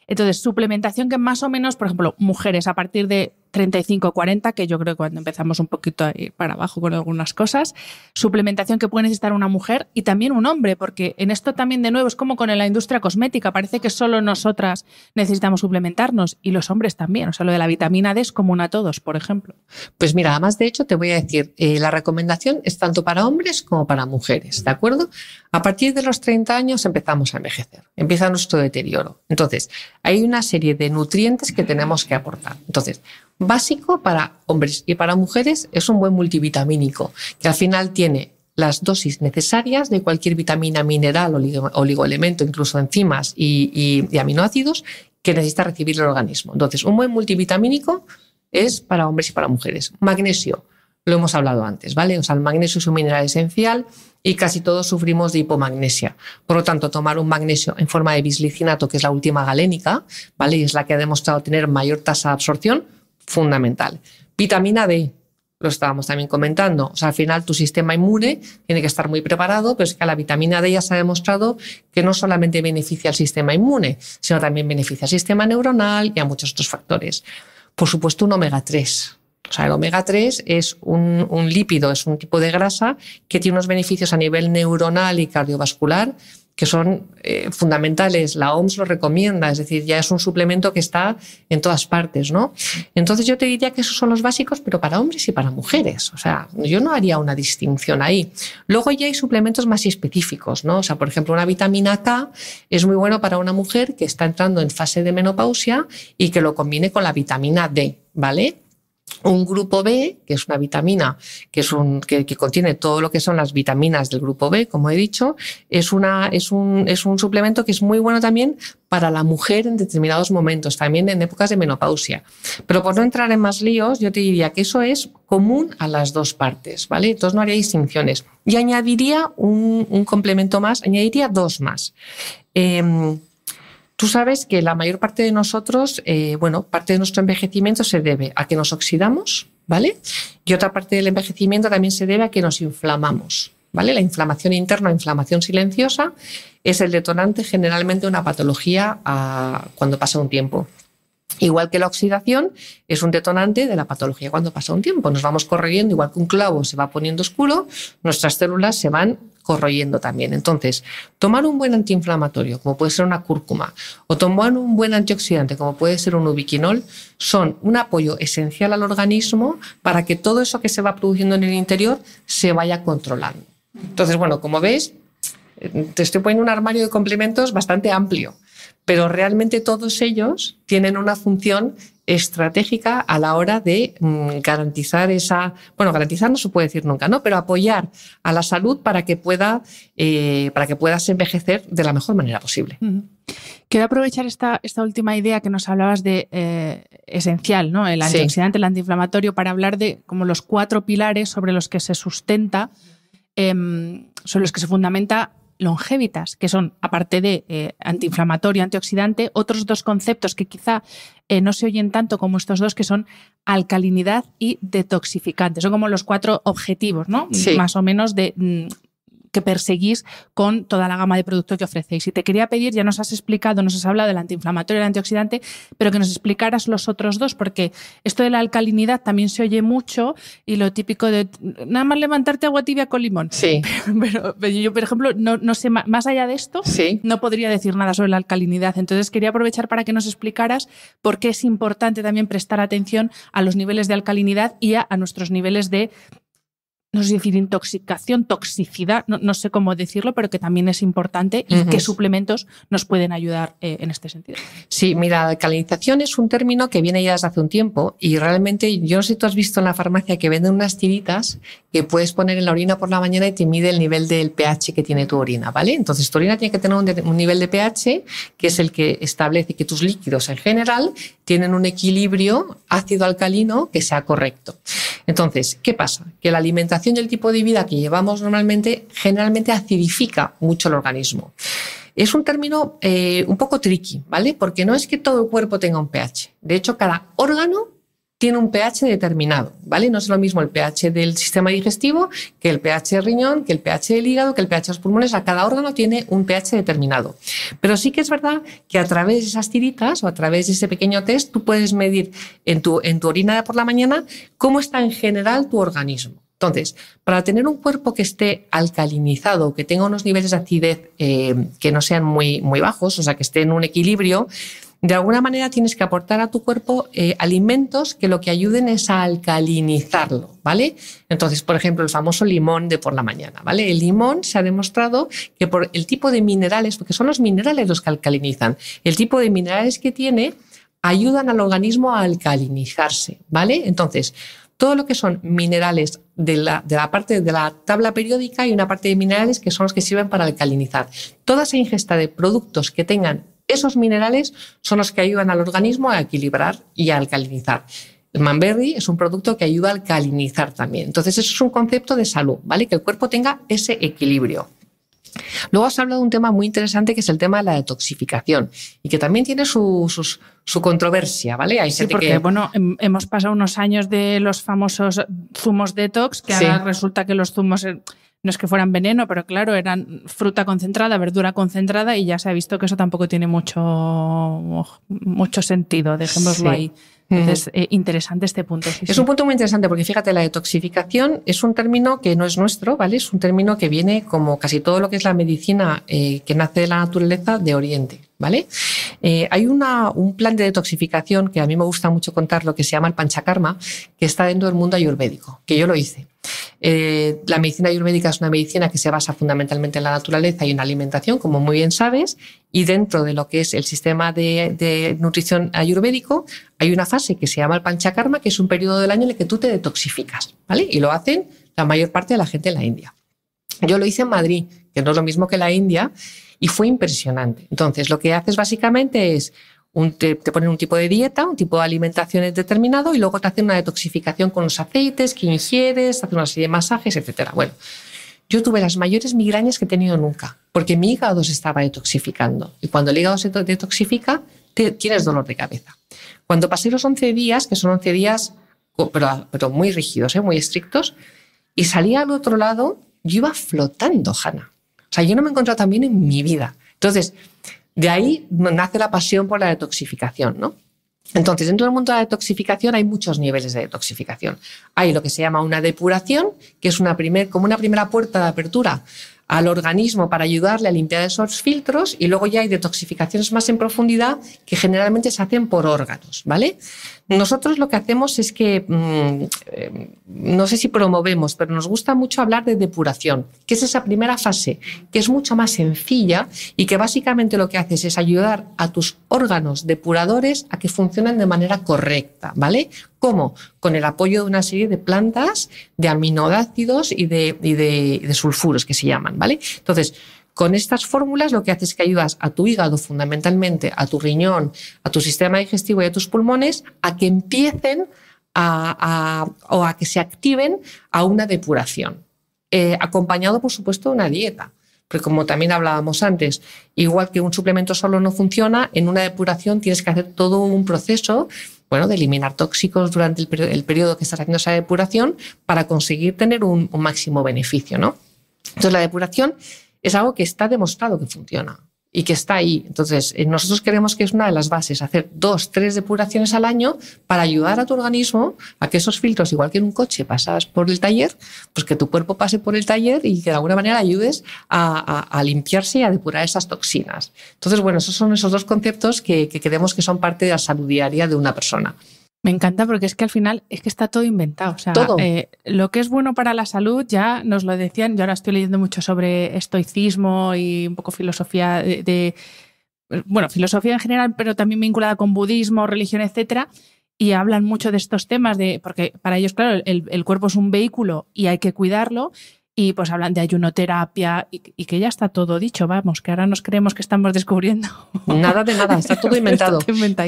Entonces, suplementación que más o menos, por ejemplo, mujeres a partir de 35, 40, que yo creo que cuando empezamos un poquito a ir para abajo con algunas cosas, suplementación que puede necesitar una mujer y también un hombre, porque en esto también de nuevo es como con la industria cosmética, parece que solo nosotras necesitamos suplementarnos y los hombres también, o sea, lo de la vitamina D es común a todos, por ejemplo. Pues mira, además de hecho te voy a decir, eh, la recomendación es tanto para hombres como para mujeres, ¿de acuerdo? A partir de los 30 años empezamos a envejecer, empieza nuestro deterioro. Entonces, hay una serie de nutrientes que tenemos que aportar. Entonces, básico para hombres y para mujeres es un buen multivitamínico, que al final tiene las dosis necesarias de cualquier vitamina, mineral, oligoelemento, incluso enzimas y, y aminoácidos que necesita recibir el organismo. Entonces, un buen multivitamínico es para hombres y para mujeres. Magnesio, lo hemos hablado antes, ¿vale? O sea, el magnesio es un mineral esencial y casi todos sufrimos de hipomagnesia. Por lo tanto, tomar un magnesio en forma de bislicinato, que es la última galénica, ¿vale? Y es la que ha demostrado tener mayor tasa de absorción, fundamental. Vitamina D, lo estábamos también comentando. O sea, al final tu sistema inmune tiene que estar muy preparado, pero es que la vitamina D ya se ha demostrado que no solamente beneficia al sistema inmune, sino también beneficia al sistema neuronal y a muchos otros factores. Por supuesto, un omega 3. O sea, el omega 3 es un, un lípido, es un tipo de grasa que tiene unos beneficios a nivel neuronal y cardiovascular que son eh, fundamentales. La OMS lo recomienda, es decir, ya es un suplemento que está en todas partes, ¿no? Entonces yo te diría que esos son los básicos, pero para hombres y para mujeres. O sea, yo no haría una distinción ahí. Luego ya hay suplementos más específicos, ¿no? O sea, por ejemplo, una vitamina K es muy bueno para una mujer que está entrando en fase de menopausia y que lo combine con la vitamina D, ¿vale? un grupo B, que es una vitamina que, es un, que, contiene todo lo que son las vitaminas del grupo B, como he dicho, es, una, es, un, suplemento que es muy bueno también para la mujer en determinados momentos, también en épocas de menopausia. Pero por no entrar en más líos, yo te diría que eso es común a las dos partes, ¿vale? Entonces no haría distinciones. Y añadiría un, complemento más, añadiría dos más. Em, Tú sabes que la mayor parte de nosotros, eh, bueno, parte de nuestro envejecimiento se debe a que nos oxidamos, ¿vale? Y otra parte del envejecimiento también se debe a que nos inflamamos, ¿vale? La inflamación interna, inflamación silenciosa, es el detonante generalmente de una patología ah, cuando pasa un tiempo. Igual que la oxidación es un detonante de la patología cuando pasa un tiempo. Nos vamos corriendo, igual que un clavo se va poniendo oscuro, nuestras células se van corroyendo también. Entonces, tomar un buen antiinflamatorio, como puede ser una cúrcuma, o tomar un buen antioxidante, como puede ser un ubiquinol, son un apoyo esencial al organismo para que todo eso que se va produciendo en el interior se vaya controlando. Entonces, bueno, como ves, eh, te estoy poniendo un armario de complementos bastante amplio pero realmente todos ellos tienen una función estratégica a la hora de mm, garantizar esa, bueno, garantizar no se puede decir nunca, ¿no? Pero apoyar a la salud para que pueda, eh, para que puedas envejecer de la mejor manera posible. Quiero aprovechar esta, esta, última idea que nos hablabas de eh, esencial, ¿no? El antioxidante, el antiinflamatorio, para hablar de como los cuatro pilares sobre los que se sustenta, em, sobre los que se fundamenta longevitas, que son, aparte de eh, antiinflamatorio, antioxidante, otros dos conceptos que quizá eh, no se oyen tanto como estos dos, que son alcalinidad y detoxificante. Son como los cuatro objetivos, ¿no? Más o menos de, mm, que perseguís con toda la gama de productos que ofrecéis. Y te quería pedir, ya nos has explicado, nos has hablado del antiinflamatorio y el antioxidante, pero que nos explicaras los otros dos, porque esto de la alcalinidad también se oye mucho y lo típico de nada más levantarte agua tibia con limón. Sí. Pero, yo, por ejemplo, no, sé, más allá de esto, no podría decir nada sobre la alcalinidad. Entonces quería aprovechar para que nos explicaras por qué es importante también prestar atención a los niveles de alcalinidad y a nuestros niveles de no sé decir intoxicación, toxicidad, no, sé cómo decirlo, pero que también es importante y qué suplementos nos pueden ayudar eh, en este sentido. Sí, mira, alcalinización es un término que viene ya desde hace un tiempo y realmente yo no sé si tú has visto en la farmacia que venden unas tiritas que puedes poner en la orina por la mañana y te mide el nivel del pH que tiene tu orina, ¿vale? Entonces tu orina tiene que tener un nivel de pH que es el que establece que tus líquidos en general tienen un equilibrio ácido-alcalino que sea correcto. Entonces, ¿qué pasa? Que la alimentación y el tipo de vida que llevamos normalmente generalmente acidifica mucho el organismo. Es un término eh, un poco tricky, ¿vale? Porque no es que todo el cuerpo tenga un pH. De hecho, cada órgano tiene un pH determinado, ¿vale? No es lo mismo el pH del sistema digestivo que el pH del riñón, que el pH del hígado, que el pH de los pulmones. A cada órgano tiene un pH determinado. Pero sí que es verdad que a través de esas tiritas o a través de ese pequeño test tú puedes medir en tu, en tu orina por la mañana cómo está en general tu organismo. Entonces, para tener un cuerpo que esté alcalinizado, que tenga unos niveles de acidez eh, que no sean muy, muy bajos, o sea, que esté en un equilibrio, de alguna manera tienes que aportar a tu cuerpo eh, alimentos que lo que ayuden es a alcalinizarlo, ¿vale? Entonces, por ejemplo, el famoso limón de por la mañana, ¿vale? El limón se ha demostrado que por el tipo de minerales, porque son los minerales los que alcalinizan, el tipo de minerales que tiene ayudan al organismo a alcalinizarse, ¿vale? Entonces, todo lo que son minerales de la, de la, parte de la tabla periódica y una parte de minerales que son los que sirven para alcalinizar. Toda esa ingesta de productos que tengan esos minerales son los que ayudan al organismo a equilibrar y a alcalinizar. El manberry es un producto que ayuda a alcalinizar también. Entonces, eso es un concepto de salud, ¿vale? Que el cuerpo tenga ese equilibrio. Luego has hablado de un tema muy interesante que es el tema de la detoxificación y que también tiene su, controversia, ¿vale? Hay sí, porque bueno, em, hemos pasado unos años de los famosos zumos detox, que ahora resulta que los zumos eh, no es que fueran veneno, pero claro, eran fruta concentrada, verdura concentrada y ya se ha visto que eso tampoco tiene mucho, mucho sentido, dejémoslo ahí. Entonces, eh, interesante este punto. es un punto muy interesante porque fíjate, la detoxificación es un término que no es nuestro, ¿vale? Es un término que viene como casi todo lo que es la medicina eh, que nace de la naturaleza de Oriente. ¿vale? Eh, hay un plan de detoxificación que a mí me gusta mucho contar, lo que se llama el panchakarma, que está dentro del mundo ayurvédico, que yo lo hice. Eh, la medicina ayurvédica es una medicina que se basa fundamentalmente en la naturaleza y en la alimentación, como muy bien sabes, y dentro de lo que es el sistema de, nutrición ayurvédico hay una fase que se llama el panchakarma, que es un periodo del año en el que tú te detoxificas, ¿vale? Y lo hacen la mayor parte de la gente en la India. Yo lo hice en Madrid, que no es lo mismo que la India, y fue impresionante. Entonces, lo que haces básicamente es te, ponen un tipo de dieta, un tipo de alimentación determinado y luego te hacen una detoxificación con los aceites que ingieres, te hacen una serie de masajes, etc. Bueno, yo tuve las mayores migrañas que he tenido nunca, porque mi hígado se estaba detoxificando. Y cuando el hígado se detoxifica, tienes dolor de cabeza. Cuando pasé los 11 días, que son 11 días, pero, muy rígidos, ¿eh? muy estrictos, y salí al otro lado, yo iba flotando, hannah yo no me he encontrado tan bien en mi vida. Entonces, de ahí nace la pasión por la detoxificación, ¿no? Entonces, dentro del mundo de la detoxificación hay muchos niveles de detoxificación. Hay lo que se llama una depuración, que es una como una primera puerta de apertura al organismo para ayudarle a limpiar esos filtros y luego ya hay detoxificaciones más en profundidad que generalmente se hacen por órganos, ¿vale? Nosotros lo que hacemos es que, mm, eh, no sé si promovemos, pero nos gusta mucho hablar de depuración, que es esa primera fase, que es mucho más sencilla y que básicamente lo que haces es ayudar a tus órganos depuradores a que funcionen de manera correcta, ¿vale? ¿Cómo? Con el apoyo de una serie de plantas, de aminoácidos y de, y de, y de sulfuros que se llaman, ¿vale? Entonces, con estas fórmulas lo que haces es que ayudas a tu hígado fundamentalmente, a tu riñón, a tu sistema digestivo y a tus pulmones a que empiecen o a que se activen a una depuración, eh, acompañado por supuesto de una dieta. Porque como también hablábamos antes, igual que un suplemento solo no funciona, en una depuración tienes que hacer todo un proceso bueno, de eliminar tóxicos durante el, periodo que estás haciendo esa depuración para conseguir tener un, máximo beneficio. ¿no? Entonces la depuración es algo que está demostrado que funciona y que está ahí. Entonces, eh, nosotros queremos que es una de las bases, hacer dos, tres depuraciones al año para ayudar a tu organismo a que esos filtros, igual que en un coche pasas por el taller, pues que tu cuerpo pase por el taller y que de alguna manera ayudes a, limpiarse y a depurar esas toxinas. Entonces, bueno, esos son esos dos conceptos que, que creemos que son parte de la salud diaria de una persona. Me encanta porque es que al final es que está todo inventado. O sea, eh, lo que es bueno para la salud ya nos lo decían. Yo ahora estoy leyendo mucho sobre estoicismo y un poco filosofía de, bueno, filosofía en general, pero también vinculada con budismo, religión, etcétera. Y hablan mucho de estos temas de porque para ellos, claro, el cuerpo es un vehículo y hay que cuidarlo y pues hablan de ayunoterapia y, y, que ya está todo dicho, vamos, que ahora nos creemos que estamos descubriendo. Nada de nada, está todo inventado.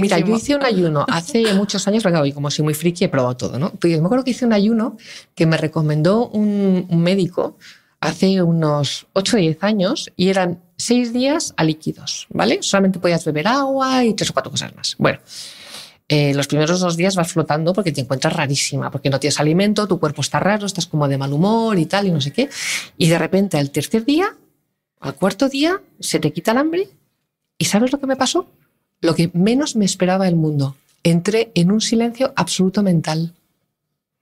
Mira, yo hice un ayuno hace muchos años, porque hoy como soy muy friki he probado todo, ¿no? yo me acuerdo que hice un ayuno que me recomendó un, médico hace unos 8 o 10 años y eran 6 días a líquidos, ¿vale? Solamente podías beber agua y tres o cuatro cosas más. Bueno, eh, los primeros dos días vas flotando porque te encuentras rarísima, porque no tienes alimento, tu cuerpo está raro, estás como de mal humor y tal, y no sé qué. Y de repente al tercer día, al cuarto día, se te quita el hambre. ¿Y sabes lo que me pasó? Lo que menos me esperaba del mundo. Entré en un silencio absoluto mental.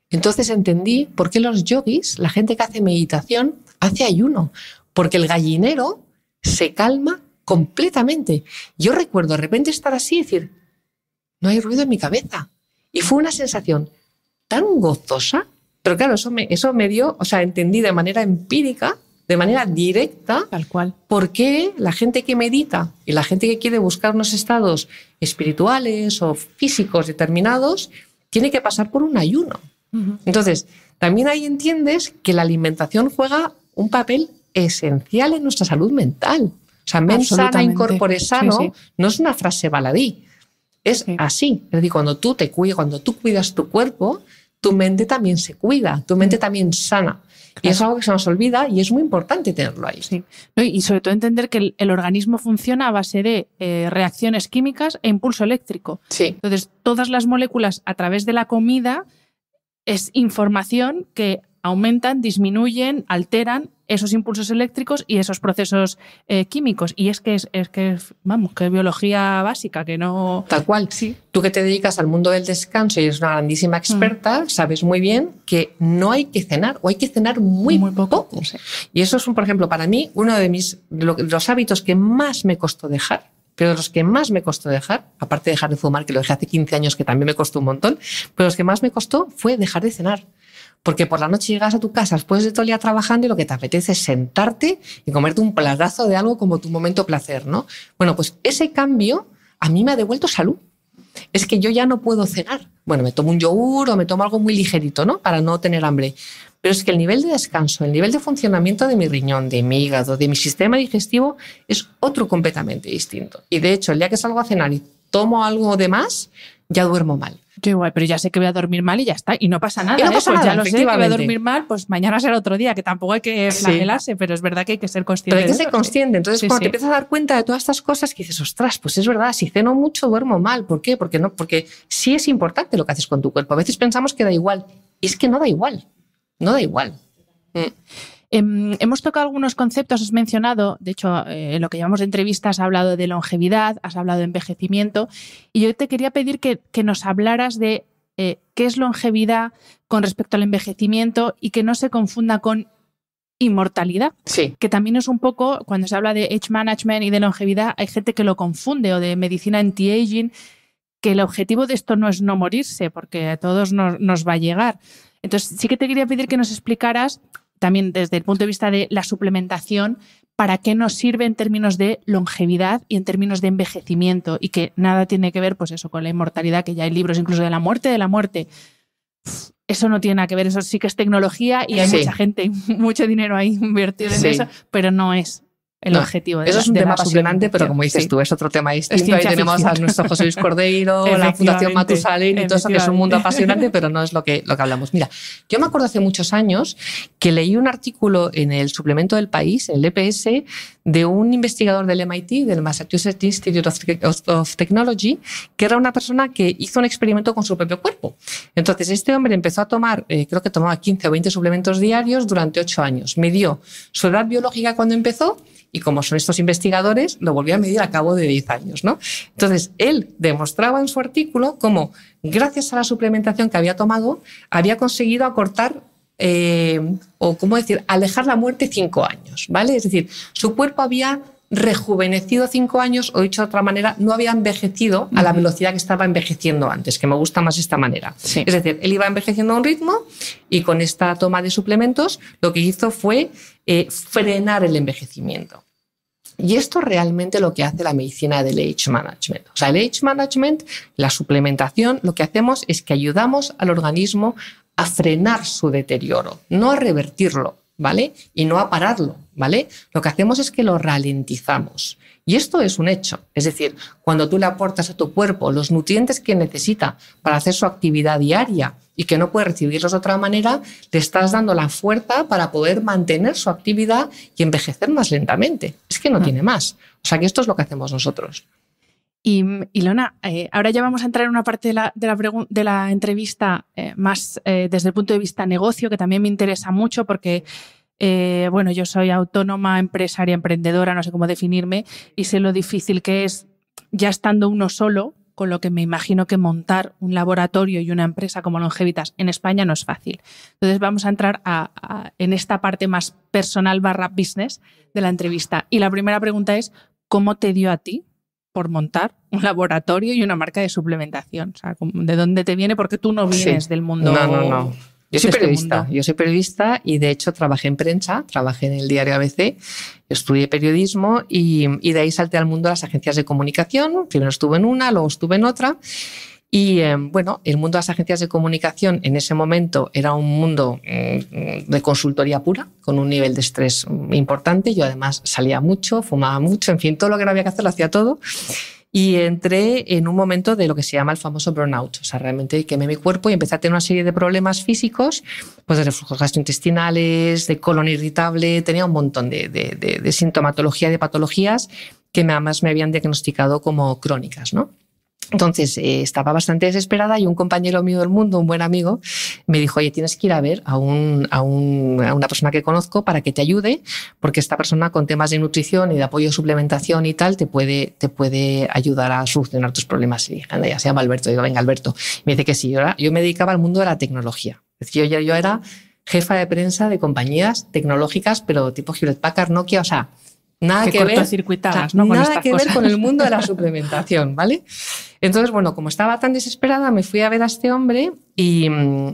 Entonces entendí por qué los yogis, la gente que hace meditación, hace ayuno, porque el gallinero se calma completamente. Yo recuerdo de repente estar así y decir, no hay ruido en mi cabeza. Y fue una sensación tan gozosa, pero claro, eso me, eso dio, o sea, entendí de manera empírica, de manera directa, tal cual, por qué la gente que medita y la gente que quiere buscar unos estados espirituales o físicos determinados tiene que pasar por un ayuno. Entonces, también ahí entiendes que la alimentación juega un papel esencial en nuestra salud mental. O sea, incorpore sano, no es una frase baladí es así. Es decir, cuando tú te cuidas, cuando tú cuidas tu cuerpo, tu mente también se cuida, tu mente mm. también sana. Y es algo que se nos olvida y es muy importante tenerlo ahí. Sí. Y sobre todo entender que el, organismo funciona a base de eh, reacciones químicas e impulso eléctrico. Entonces, todas las moléculas a través de la comida es información que aumentan, disminuyen, alteran esos impulsos eléctricos y esos procesos eh, químicos. Y es que es, que vamos, que biología básica, que no. Tal cual. Sí. Tú que te dedicas al mundo del descanso y eres una grandísima mm. experta, sabes muy bien que no hay que cenar o hay que cenar muy, muy poco. Y eso es, un, por ejemplo, para mí, uno de mis los hábitos que más me costó dejar. Pero los que más me costó dejar, aparte de dejar de fumar, que lo dejé hace 15 años, que también me costó un montón, pero los que más me costó fue dejar de cenar. Porque por la noche llegas a tu casa después de todo el día trabajando y lo que te apetece es sentarte y comerte un platazo de algo como tu momento placer, ¿no? Bueno, pues ese cambio a mí me ha devuelto salud. Es que yo ya no puedo cenar. Bueno, me tomo un yogur o me tomo algo muy ligerito, ¿no? Para no tener hambre. Pero es que el nivel de descanso, el nivel de funcionamiento de mi riñón, de mi hígado, de mi sistema digestivo es otro completamente distinto. Y de hecho, el día que salgo a cenar y tomo algo de más, ya duermo mal. Qué guay, pero ya sé que voy a dormir mal y ya está. Y no pasa nada. ¿eh? ya lo sé, que voy a dormir mal, pues mañana será otro día, que tampoco hay que flagelarse, pero es verdad que hay que ser consciente. Pero hay que ser consciente. Entonces, cuando te empiezas a dar cuenta de todas estas cosas, que dices, ostras, pues es verdad, si ceno mucho, duermo mal. ¿Por qué? Porque, no, porque sí es importante lo que haces con tu cuerpo. A veces pensamos que da igual. y Es que no da igual. No da igual. Mm. Em, hemos tocado algunos conceptos, has mencionado, de hecho, eh, en lo que llevamos de entrevistas has hablado de longevidad, has hablado de envejecimiento, y yo te quería pedir que, nos hablaras de eh, qué es longevidad con respecto al envejecimiento y que no se confunda con inmortalidad. Sí. Que también es un poco, cuando se habla de age management y de longevidad, hay gente que lo confunde o de medicina anti-aging, que el objetivo de esto no es no morirse, porque a todos nos va a llegar. Entonces, sí que te quería pedir que nos explicaras también desde el punto de vista de la suplementación, para qué nos sirve en términos de longevidad y en términos de envejecimiento y que nada tiene que ver, pues eso, con la inmortalidad, que ya hay libros incluso de la muerte, de la muerte. Eso no tiene nada que ver, eso sí que es tecnología y hay mucha gente, mucho dinero ahí invertido en eso, pero no es el objetivo de Eso es un tema apasionante, pero como dices tú, es otro tema distinto. Ahí tenemos a nuestro José Luis Cordeiro, la Fundación Matusalén y todo eso, que es un mundo apasionante, pero no es lo que, lo que hablamos. Mira, yo me acuerdo hace muchos años que leí un artículo en el suplemento del país, el EPS, de un investigador del MIT, del Massachusetts Institute of, Technology, que era una persona que hizo un experimento con su propio cuerpo. Entonces, este hombre empezó a tomar, eh, creo que tomaba 15 o 20 suplementos diarios durante 8 años. Midió su edad biológica cuando empezó y como son estos investigadores, lo volvió a medir a cabo de 10 años. ¿no? Entonces, él demostraba en su artículo cómo, gracias a la suplementación que había tomado, había conseguido acortar eh, o cómo decir, alejar la muerte cinco años, ¿vale? Es decir, su cuerpo había rejuvenecido cinco años, o dicho de otra manera, no había envejecido a la velocidad que estaba envejeciendo antes, que me gusta más esta manera. Es decir, él iba envejeciendo a un ritmo y con esta toma de suplementos lo que hizo fue eh, frenar el envejecimiento. Y esto realmente lo que hace la medicina del age management. O sea, el age management, la suplementación, lo que hacemos es que ayudamos al organismo a frenar su deterioro, no a revertirlo, ¿vale? Y no a pararlo, ¿vale? Lo que hacemos es que lo ralentizamos. Y esto es un hecho. Es decir, cuando tú le aportas a tu cuerpo los nutrientes que necesita para hacer su actividad diaria y que no puede recibirlos de otra manera, le estás dando la fuerza para poder mantener su actividad y envejecer más lentamente. Es que no mm. tiene más. O sea que esto es lo que hacemos nosotros. Y Lona, eh, ahora ya vamos a entrar en una parte de la, entrevista eh, más eh, desde el punto de vista negocio, que también me interesa mucho porque, bueno, yo soy autónoma, empresaria, emprendedora, no sé cómo definirme, y sé lo difícil que es ya estando uno solo, con lo que me imagino que montar un laboratorio y una empresa como Longevitas en España no es fácil. Entonces vamos a entrar en esta parte más personal barra business de la entrevista. Y la primera pregunta es, ¿cómo te dio a ti por montar un laboratorio y una marca de suplementación? O sea, ¿de dónde te viene? Porque tú no vienes del mundo. No, no, no. Yo soy este periodista, yo soy periodista y de hecho trabajé en prensa, trabajé en el diario ABC, estudié periodismo y, y de ahí salté al mundo de las agencias de comunicación. Primero estuve en una, luego estuve en otra. Y eh, bueno, el mundo de las agencias de comunicación en ese momento era un mundo mm, de consultoría pura, con un nivel de estrés importante. Yo además salía mucho, fumaba mucho, en fin, todo lo que no había que hacer lo hacía todo. Y entré en un momento de lo que se llama el famoso burnout. O sea, realmente quemé mi cuerpo y empecé a tener una serie de problemas físicos, pues de reflujos gastrointestinales, de colon irritable, tenía un montón de, de sintomatología, de patologías que además me habían diagnosticado como crónicas, ¿no? Entonces eh, estaba bastante desesperada y un compañero mío del mundo, un buen amigo, me dijo, oye, tienes que ir a ver a, un, a, una persona que conozco para que te ayude, porque esta persona con temas de nutrición y de apoyo a suplementación y tal te puede, te puede ayudar a solucionar tus problemas. Y dije, anda, ya se llama Alberto. Digo, venga, Alberto. me dice que sí, yo, yo me dedicaba al mundo de la tecnología. decir, yo, yo era jefa de prensa de compañías tecnológicas, pero tipo Hewlett Packard, Nokia, o sea, nada que, ver, nada que ver con el mundo de la suplementación, ¿vale? Entonces, bueno, como estaba tan desesperada, me fui a ver a este hombre y,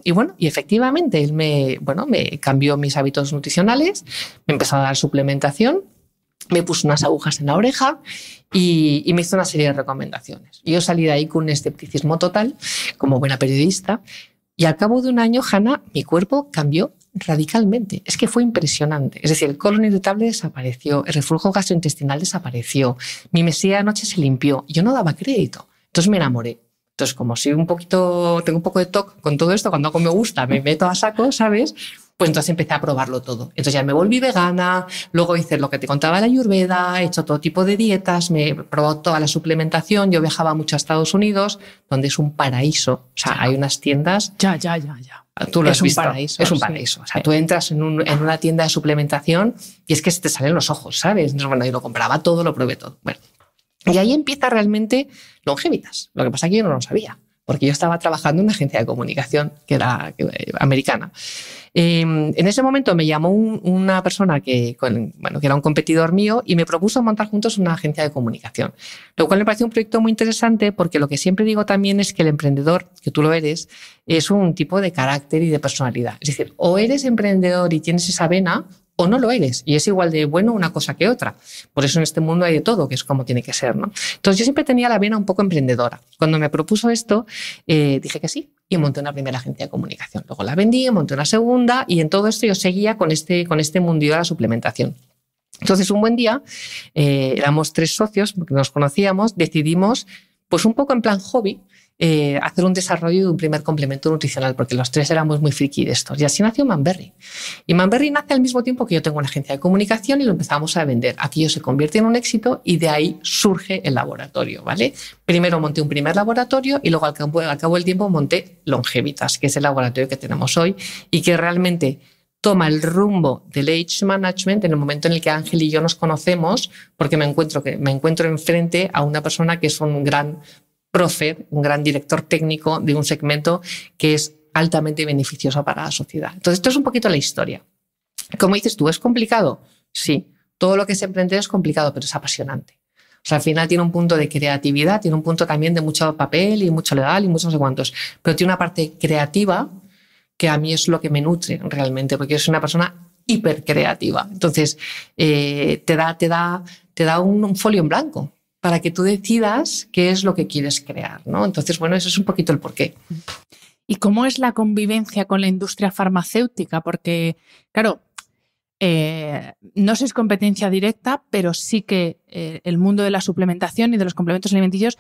y, bueno, y efectivamente él me, bueno, me cambió mis hábitos nutricionales, me empezó a dar suplementación, me puso unas agujas en la oreja y, me hizo una serie de recomendaciones. Yo salí de ahí con un escepticismo total, como buena periodista, y al cabo de un año, Hanna, mi cuerpo cambió radicalmente. Es que fue impresionante. Es decir, el colon irritable desapareció, el reflujo gastrointestinal desapareció, mi mesía de noche se limpió. Yo no daba crédito. Entonces me enamoré. Entonces, como si un poquito, tengo un poco de toque con todo esto, cuando algo me gusta, me meto a saco, ¿sabes? Pues entonces empecé a probarlo todo. Entonces ya me volví vegana, luego hice lo que te contaba la Ayurveda, he hecho todo tipo de dietas, me he probado toda la suplementación, yo viajaba mucho a Estados Unidos, donde es un paraíso. O sea, hay unas tiendas. Ya, ya, ya, ya. Ah, tú lo es un Paraíso, es un paraíso. O sea, tú entras en, una tienda de suplementación y es que se te salen los ojos, ¿sabes? Entonces, bueno, yo lo compraba todo, lo probé todo. Bueno, y ahí empieza realmente Longevitas. Lo que pasa es que yo no lo sabía, porque yo estaba trabajando en una agencia de comunicación que era eh, americana. Em, en ese momento me llamó una persona que, bueno, que era un competidor mío y me propuso montar juntos una agencia de comunicación, lo cual me pareció un proyecto muy interesante porque lo que siempre digo también es que el emprendedor, que tú lo eres, es un tipo de carácter y de personalidad. Es decir, o eres emprendedor y tienes esa vena o no lo eres. Y es igual de bueno una cosa que otra. Por eso en este mundo hay de todo, que es como tiene que ser. ¿no? Entonces yo siempre tenía la vena un poco emprendedora. Cuando me propuso esto, eh, dije que sí y monté una primera agencia de comunicación. Luego la vendí, monté una segunda y en todo esto yo seguía con este, con este mundillo de la suplementación. Entonces un buen día, eh, éramos tres socios, porque nos conocíamos, decidimos, pues un poco en plan hobby, eh, hacer un desarrollo de un primer complemento nutricional, porque los tres éramos muy friki de estos. Y así nació Manberry. Y Manberry nace al mismo tiempo que yo tengo una agencia de comunicación y lo empezamos a vender. aquí yo se convierte en un éxito y de ahí surge el laboratorio, ¿vale? Primero monté un primer laboratorio y luego al cabo, al cabo del tiempo monté Longevitas, que es el laboratorio que tenemos hoy y que realmente toma el rumbo del age management en el momento en el que Ángel y yo nos conocemos, porque me encuentro, me encuentro enfrente a una persona que es un gran profe, un gran director técnico de un segmento que es altamente beneficioso para la sociedad. Entonces, esto es un poquito la historia. Como dices tú, ¿es complicado? Sí, todo lo que se emprende es complicado, pero es apasionante. O sea, al final tiene un punto de creatividad, tiene un punto también de mucho papel y mucho legal y muchos no sé cuántos, pero tiene una parte creativa que a mí es lo que me nutre realmente, porque es una persona hiper creativa. Entonces, eh, te, da, te, da, te da un, un folio en blanco para que tú decidas qué es lo que quieres crear. ¿no? Entonces, bueno, eso es un poquito el porqué. ¿Y cómo es la convivencia con la industria farmacéutica? Porque, claro, eh, no sois competencia directa, pero sí que eh, el mundo de la suplementación y de los complementos alimenticios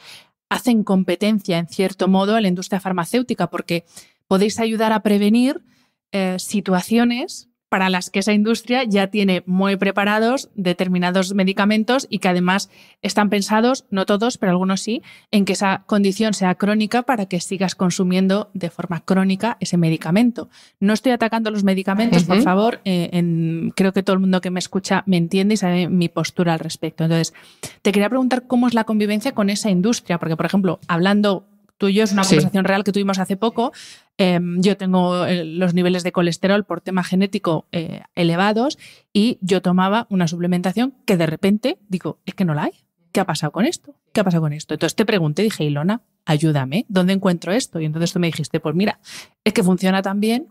hacen competencia, en cierto modo, a la industria farmacéutica, porque podéis ayudar a prevenir eh, situaciones para las que esa industria ya tiene muy preparados determinados medicamentos y que además están pensados, no todos, pero algunos sí, en que esa condición sea crónica para que sigas consumiendo de forma crónica ese medicamento. No estoy atacando los medicamentos, por favor, eh, creo que todo el mundo que me escucha me entiende y sabe mi postura al respecto. Entonces, te quería preguntar cómo es la convivencia con esa industria, porque, por ejemplo, hablando tú y yo, es una conversación real que tuvimos hace poco. Em, yo tengo eh, los niveles de colesterol por tema genético eh, elevados y yo tomaba una suplementación que de repente digo, es que no la hay. ¿Qué ha pasado con esto? ¿Qué ha pasado con esto? Entonces te pregunté, dije, Ilona, ayúdame, ¿dónde encuentro esto? Y entonces tú me dijiste, pues mira, es que funciona tan bien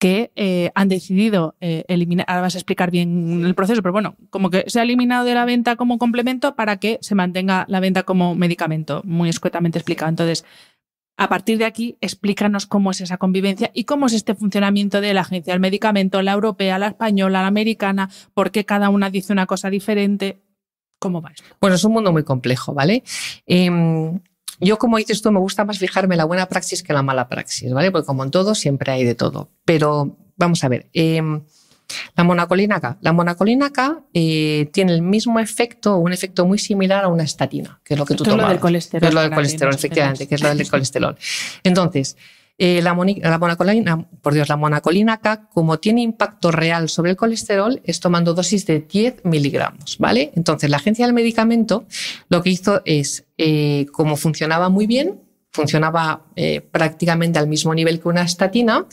que eh, han decidido eh, eliminar, ahora vas a explicar bien el proceso, pero bueno, como que se ha eliminado de la venta como complemento para que se mantenga la venta como medicamento, muy escuetamente explicado. Entonces, a partir de aquí, explícanos cómo es esa convivencia y cómo es este funcionamiento de la agencia del medicamento, la europea, la española, la americana, por qué cada una dice una cosa diferente. ¿Cómo va esto? Bueno, es un mundo muy complejo, ¿vale? Em, yo, como dices tú, me gusta más fijarme en la buena praxis que en la mala praxis, ¿vale? Porque como en todo, siempre hay de todo. Pero vamos a ver, em, la la K. La monacolina eh, tiene el mismo efecto, un efecto muy similar a una estatina, que es lo que tú tomas. Es lo del colesterol. Es lo del colesterol, efectivamente, que es lo del colesterol. Entonces, eh, la, la, monacolina, por Dios, la monacolina K, como tiene impacto real sobre el colesterol, es tomando dosis de 10 miligramos, ¿vale? Entonces, la agencia del medicamento lo que hizo es, eh, como funcionaba muy bien, funcionaba eh, prácticamente al mismo nivel que una estatina,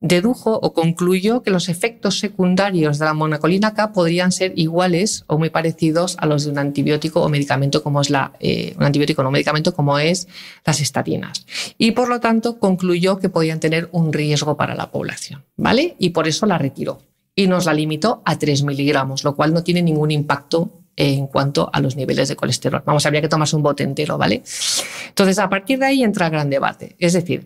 dedujo o concluyó que los efectos secundarios de la monacolina K podrían ser iguales o muy parecidos a los de un antibiótico o medicamento como es la, eh, un antibiótico no medicamento como es las estatinas y por lo tanto concluyó que podían tener un riesgo para la población, ¿vale? Y por eso la retiró y nos la limitó a 3 miligramos, lo cual no tiene ningún impacto en cuanto a los niveles de colesterol. Vamos, habría que tomarse un bote entero, ¿vale? Entonces, a partir de ahí entra el gran debate. Es decir,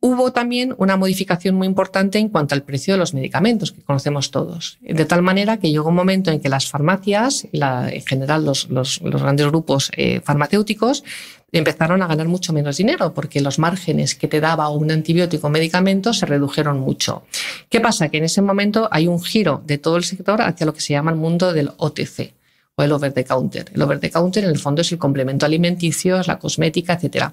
hubo también una modificación muy importante en cuanto al precio de los medicamentos que conocemos todos. De tal manera que llegó un momento en que las farmacias, en general los, grandes grupos eh, farmacéuticos, empezaron a ganar mucho menos dinero porque los márgenes que te daba un antibiótico o medicamento se redujeron mucho. ¿Qué pasa? Que en ese momento hay un giro de todo el sector hacia lo que se llama el mundo del OTC o el over the counter. El over the counter en el fondo es el complemento alimenticio, es la cosmética, etcétera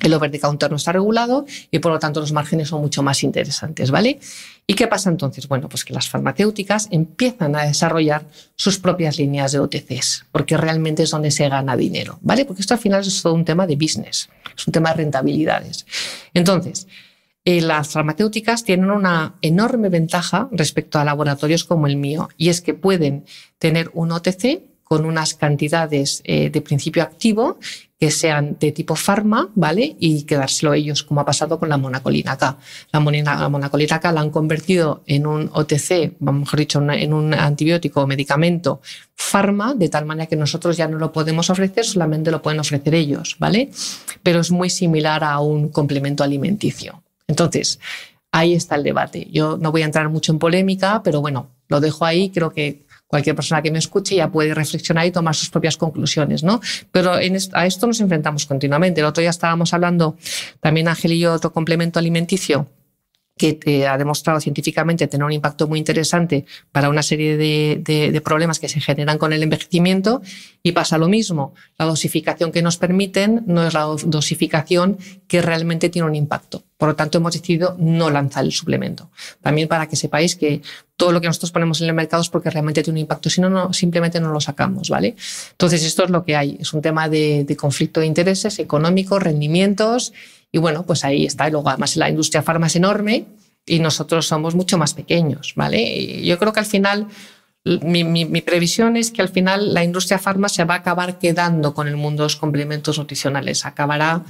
el over the counter no está regulado y por lo tanto los márgenes son mucho más interesantes, ¿vale? ¿Y qué pasa entonces? Bueno, pues que las farmacéuticas empiezan a desarrollar sus propias líneas de OTCs, porque realmente es donde se gana dinero, ¿vale? Porque esto al final es todo un tema de business, es un tema de rentabilidades. Entonces, eh, las farmacéuticas tienen una enorme ventaja respecto a laboratorios como el mío, y es que pueden tener un OTC con unas cantidades eh, de principio activo que sean de tipo farma, ¿vale? Y quedárselo ellos, como ha pasado con la monacolina K. La, la monacolina K la han convertido en un OTC, mejor dicho, en un antibiótico o medicamento farma, de tal manera que nosotros ya no lo podemos ofrecer, solamente lo pueden ofrecer ellos, ¿vale? Pero es muy similar a un complemento alimenticio. Entonces, ahí está el debate. Yo no voy a entrar mucho en polémica, pero bueno, lo dejo ahí, creo que cualquier persona que me escuche ya puede reflexionar y tomar sus propias conclusiones, ¿no? Pero en a esto nos enfrentamos continuamente. El otro día estábamos hablando, también Ángel y yo, otro complemento alimenticio que te eh, ha demostrado científicamente tener un impacto muy interesante para una serie de, problemas que se generan con el envejecimiento y pasa lo mismo. La dosificación que nos permiten no es la dosificación que realmente tiene un impacto. Por lo tanto, hemos decidido no lanzar el suplemento. También para que sepáis que todo lo que nosotros ponemos en el mercado es porque realmente tiene un impacto, si no, simplemente no lo sacamos, ¿vale? Entonces, esto es lo que hay. Es un tema de, de conflicto de intereses económicos, rendimientos y bueno, pues ahí está. Y luego además la industria farma es enorme y nosotros somos mucho más pequeños, ¿vale? yo creo que al final... Mi, mi, previsión es que al final la industria farma se va a acabar quedando con el mundo de los complementos nutricionales. Acabará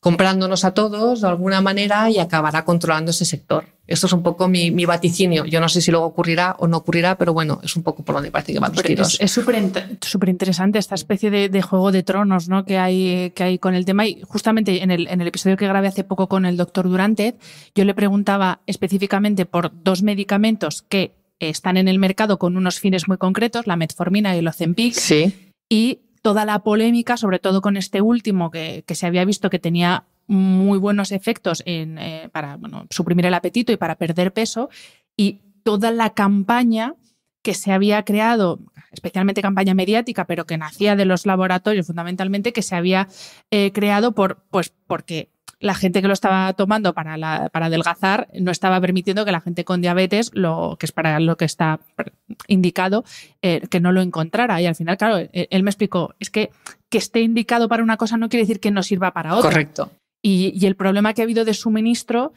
comprándonos a todos de alguna manera y acabará controlando ese sector. Esto es un poco mi, vaticinio. Yo no sé si luego ocurrirá o no ocurrirá, pero bueno, es un poco por donde parece que van los Es súper interesante esta especie de, juego de tronos ¿no? que, hay, que hay con el tema. Y justamente en el, en el episodio que grabé hace poco con el doctor Durante, yo le preguntaba específicamente por dos medicamentos que están en el mercado con unos fines muy concretos, la metformina y el Ozempic. Sí. Y toda la polémica, sobre todo con este último, que, que se había visto que tenía muy buenos efectos eh, para suprimir el apetito y para perder peso. Y toda la campaña que se había creado, especialmente campaña mediática, pero que nacía de los laboratorios fundamentalmente, que se había eh, creado por, pues, porque la gente que lo estaba tomando para, para adelgazar no estaba permitiendo que la gente con diabetes, lo que es para lo que está indicado, eh, que no lo encontrara. Y al final, claro, e, él, me explicó, es que que esté indicado para una cosa no quiere decir que no sirva para otra. Correcto. Y, el problema que ha habido de suministro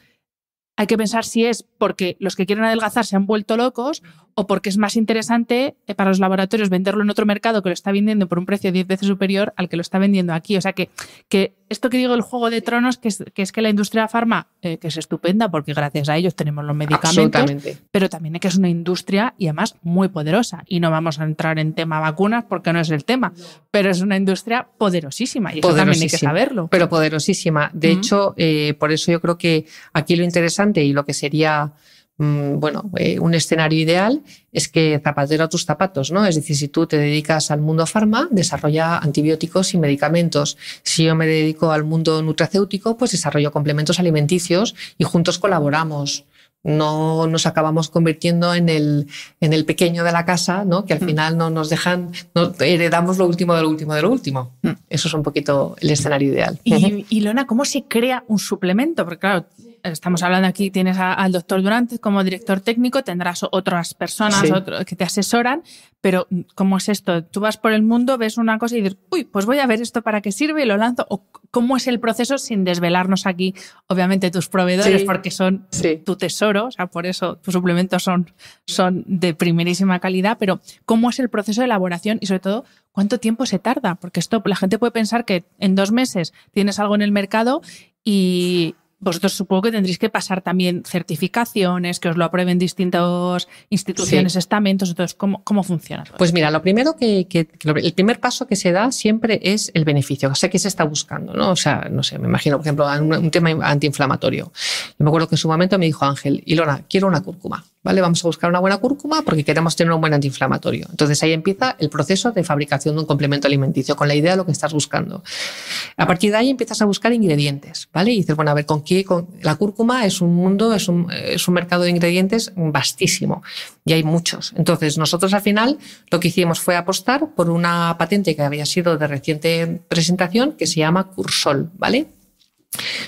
hay que pensar si es porque los que quieren adelgazar se han vuelto locos o porque es más interesante eh, para los laboratorios venderlo en otro mercado que lo está vendiendo por un precio 10 veces superior al que lo está vendiendo aquí. O sea que, que esto que digo el juego de tronos, que es, que es que la industria farma que es estupenda porque gracias a ellos tenemos los medicamentos, pero también es que es una industria y además muy poderosa. Y no vamos a entrar en tema vacunas porque no es el tema, pero es una industria poderosísima y eso también hay que saberlo. Pero poderosísima. De hecho, eh, por eso yo creo que aquí lo interesante y lo que sería... Mm, bueno, eh, un escenario ideal es que zapatero a tus zapatos, ¿no? Es decir, si tú te dedicas al mundo farma, desarrolla antibióticos y medicamentos. Si yo me dedico al mundo nutracéutico, pues desarrollo complementos alimenticios y juntos colaboramos. No nos acabamos convirtiendo en el, en el pequeño de la casa, ¿no? que al mm. final no nos dejan, no, heredamos lo último de lo último de lo último. Mm. Eso es un poquito el escenario ideal. Y, y Lona, ¿cómo se crea un suplemento? Porque claro, estamos hablando aquí, tienes al doctor Durante como director técnico, tendrás otras personas que te asesoran, pero mm, ¿cómo es esto? Tú vas por el mundo, ves una cosa y dices, uy, pues voy a ver esto para qué sirve y lo lanzo. ¿O ¿Cómo es el proceso sin desvelarnos aquí, obviamente, tus proveedores, porque son tu tesoro, o sea, por eso tus suplementos son, son de primerísima calidad, pero ¿cómo es el proceso de elaboración y sobre todo cuánto tiempo se tarda? Porque esto, la gente puede pensar que en dos meses tienes algo en el mercado y, vosotros supongo que tendréis que pasar también certificaciones, que os lo aprueben distintas instituciones, estamentos. Entonces, ¿cómo, cómo funciona? Pues mira, lo primero que, el primer paso que se da siempre es el beneficio. O sea, ¿qué se está buscando? ¿no? O sea, no sé, me imagino, por ejemplo, un, tema antiinflamatorio. me acuerdo que en su momento me dijo Ángel, Ilona, quiero una cúrcuma. ¿vale? Vamos a buscar una buena cúrcuma porque queremos tener un buen antiinflamatorio. Entonces ahí empieza el proceso de fabricación de un complemento alimenticio con la idea de lo que estás buscando. A partir de ahí empiezas a buscar ingredientes, ¿vale? Y dices, bueno, a ver, ¿con qué? Con... La cúrcuma es un mundo, es un, es un mercado de ingredientes vastísimo y hay muchos. Entonces nosotros al final lo que hicimos fue apostar por una patente que había sido de reciente presentación que se llama Cursol, ¿vale?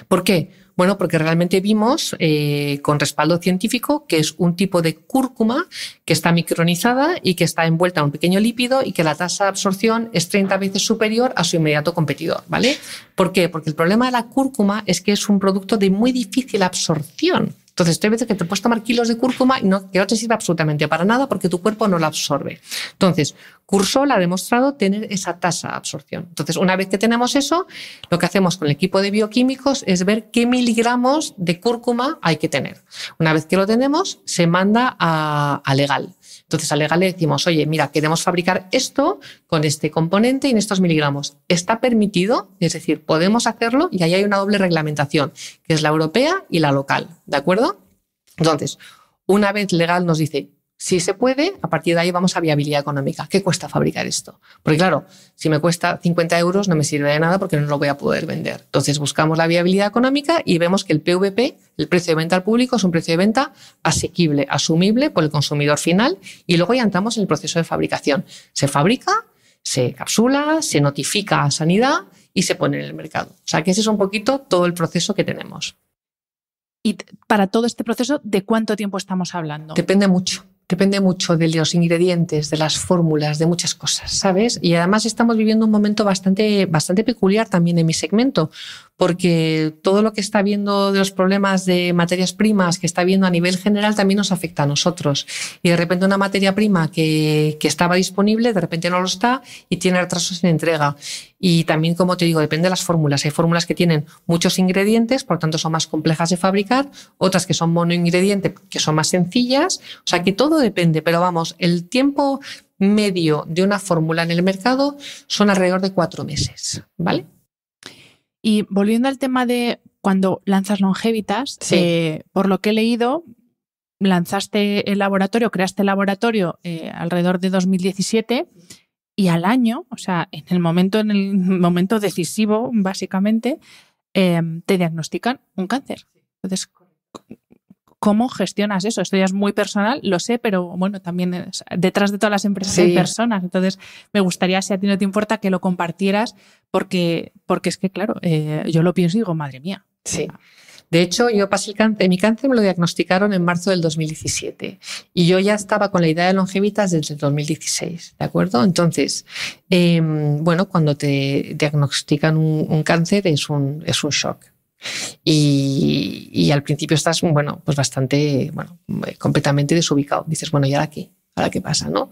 ¿Por qué? Bueno, porque realmente vimos eh, con respaldo científico que es un tipo de cúrcuma que está micronizada y que está envuelta en un pequeño lípido y que la tasa de absorción es 30 veces superior a su inmediato competidor, ¿vale? ¿Por qué? Porque el problema de la cúrcuma es que es un producto de muy difícil absorción. Entonces, hay veces que te puedes tomar kilos de cúrcuma y no, que no te sirve absolutamente para nada porque tu cuerpo no la absorbe. Entonces, Cursol ha demostrado tener esa tasa de absorción. Entonces, una vez que tenemos eso, lo que hacemos con el equipo de bioquímicos es ver qué miligramos de cúrcuma hay que tener. Una vez que lo tenemos, se manda a, a legal. Entonces al legal le decimos, oye, mira, queremos fabricar esto con este componente y en estos miligramos. ¿Está permitido? Es decir, podemos hacerlo y ahí hay una doble reglamentación, que es la europea y la local, ¿de acuerdo? Entonces, una vez legal nos dice, si se puede, a partir de ahí vamos a viabilidad económica. ¿Qué cuesta fabricar esto? Porque claro, si me cuesta 50 euros no me sirve de nada porque no lo voy a poder vender. Entonces buscamos la viabilidad económica y vemos que el PVP, el precio de venta al público, es un precio de venta asequible, asumible por el consumidor final y luego ya entramos en el proceso de fabricación. Se fabrica, se capsula, se notifica a sanidad y se pone en el mercado. O sea que ese es un poquito todo el proceso que tenemos. Y para todo este proceso, ¿de cuánto tiempo estamos hablando? Depende mucho depende mucho de los ingredientes, de las fórmulas, de muchas cosas, ¿sabes? Y además estamos viviendo un momento bastante, bastante peculiar también en mi segmento, porque todo lo que está viendo de los problemas de materias primas que está viendo a nivel general también nos afecta a nosotros. Y de repente una materia prima que, estaba disponible, de repente no lo está y tiene retrasos en entrega. Y también, como te digo, depende de las fórmulas. Hay fórmulas que tienen muchos ingredientes, por lo tanto son más complejas de fabricar, otras que son monoingredientes, que son más sencillas. O sea que todo depende, pero vamos, el tiempo medio de una fórmula en el mercado son alrededor de cuatro meses, ¿vale? Y volviendo al tema de cuando lanzas Longevitas, eh, por lo que he leído, lanzaste el laboratorio, creaste el laboratorio eh, alrededor de 2017 y al año, o sea, en el momento, en el momento decisivo, básicamente, eh, te diagnostican un cáncer. Entonces, ¿Cómo gestionas eso? Esto ya es muy personal, lo sé, pero bueno, también detrás de todas las empresas hay personas. Entonces, me gustaría, si a ti no te importa, que lo compartieras, porque, porque es que, claro, eh, yo lo pienso y digo, madre mía. Sí. De hecho, yo pasé el cáncer, mi cáncer me lo diagnosticaron en marzo del 2017 y yo ya estaba con la idea de longevitas desde el 2016, ¿de acuerdo? Entonces, em, bueno, cuando te diagnostican un, un cáncer es un, es un shock, y, al principio estás, bueno, pues bastante, bueno, eh, completamente desubicado. Dices, bueno, ¿y ahora qué? ¿Ahora qué pasa? ¿No?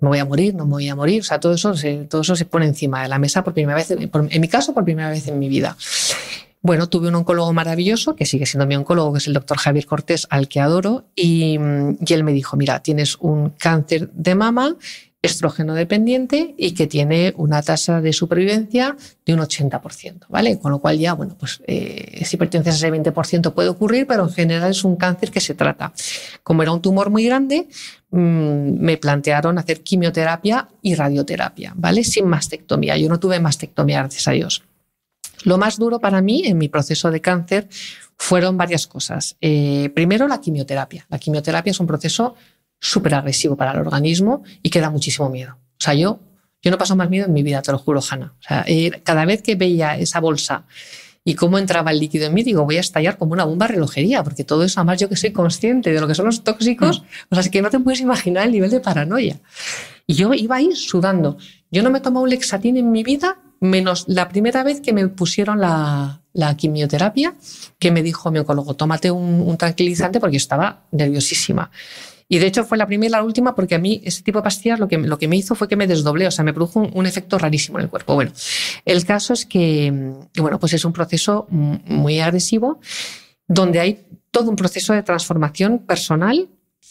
¿Me voy a morir? ¿No me voy a morir? O sea, todo eso se, todo eso se pone encima de la mesa por primera vez, en mi caso, por primera vez en mi vida. Bueno, tuve un oncólogo maravilloso, que sigue siendo mi oncólogo, que es el doctor Javier Cortés, al que adoro, y, y él me dijo, mira, tienes un cáncer de mama estrógeno dependiente y que tiene una tasa de supervivencia de un 80%, ¿vale? Con lo cual ya, bueno, pues eh, si perteneces a ese 20% puede ocurrir, pero en general es un cáncer que se trata. Como era un tumor muy grande, mm, me plantearon hacer quimioterapia y radioterapia, ¿vale? Sin mastectomía. Yo no tuve mastectomía, gracias a Dios. Lo más duro para mí en mi proceso de cáncer fueron varias cosas. Eh, primero, la quimioterapia. La quimioterapia es un proceso súper agresivo para el organismo y que da muchísimo miedo. O sea, yo, yo no paso más miedo en mi vida, te lo juro, Hanna. Eh, cada vez que veía esa bolsa y cómo entraba el líquido en mí, digo, voy a estallar como una bomba relojería, porque todo eso, además yo que soy consciente de lo que son los tóxicos, mm. o sea, que no te puedes imaginar el nivel de paranoia. Y yo iba ahí sudando. Yo no me he tomado un lexatín en mi vida, menos la primera vez que me pusieron la, quimioterapia, que me dijo mi oncólogo, tómate un, un tranquilizante porque estaba nerviosísima. Y de hecho fue la primera y la última porque a mí ese tipo de pastillas lo que, lo que me hizo fue que me desdoblé, o sea, me produjo un, efecto rarísimo en el cuerpo. Bueno, el caso es que, mm, bueno, pues es un proceso muy agresivo donde hay todo un proceso de transformación personal,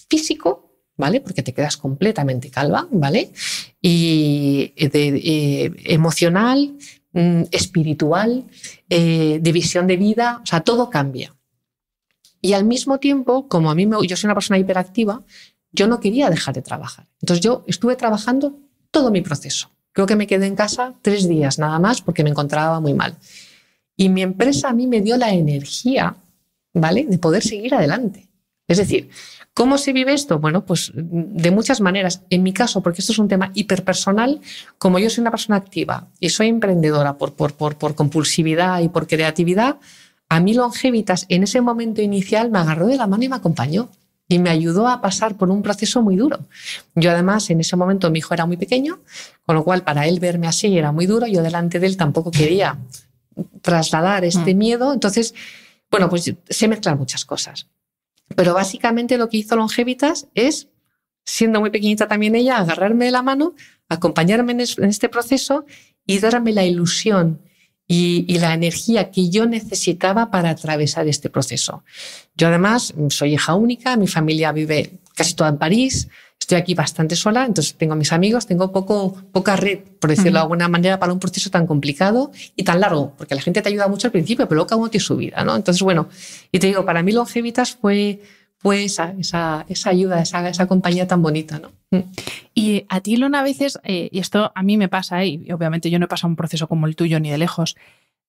físico, ¿vale? Porque te quedas completamente calva, ¿vale? Y emocional, mm, espiritual, eh, de visión de vida, o sea, todo cambia. Y al mismo tiempo, como a mí yo soy una persona hiperactiva, yo no quería dejar de trabajar. Entonces yo estuve trabajando todo mi proceso. Creo que me quedé en casa tres días nada más porque me encontraba muy mal. Y mi empresa a mí me dio la energía, ¿vale?, de poder seguir adelante. Es decir, ¿cómo se vive esto? Bueno, pues mm, de muchas maneras. En mi caso, porque esto es un tema hiperpersonal, como yo soy una persona activa y soy emprendedora por, por, por compulsividad y por creatividad, a mí Longevitas en ese momento inicial me agarró de la mano y me acompañó y me ayudó a pasar por un proceso muy duro. Yo además en ese momento mi hijo era muy pequeño, con lo cual para él verme así era muy duro, yo delante de él tampoco quería trasladar este mm. miedo, entonces, bueno, pues se mezclan muchas cosas. Pero básicamente lo que hizo Longevitas es, siendo muy pequeñita también ella, agarrarme de la mano, acompañarme en este proceso y darme la ilusión y, la energía que yo necesitaba para atravesar este proceso. Yo además soy hija única, mi familia vive casi toda en París, estoy aquí bastante sola, entonces tengo a mis amigos, tengo poco, poca red, por decirlo de alguna manera, para un proceso tan complicado y tan largo, porque la gente te ayuda mucho al principio, pero luego cada uno tiene su vida, ¿no? Entonces, bueno, y te digo, para mí Longevitas fue fue esa, esa, esa ayuda, esa, esa, compañía tan bonita, ¿no? Mm. Y a ti, Lona, a veces, eh, y esto a mí me pasa, eh, y obviamente yo no he pasado un proceso como el tuyo ni de lejos,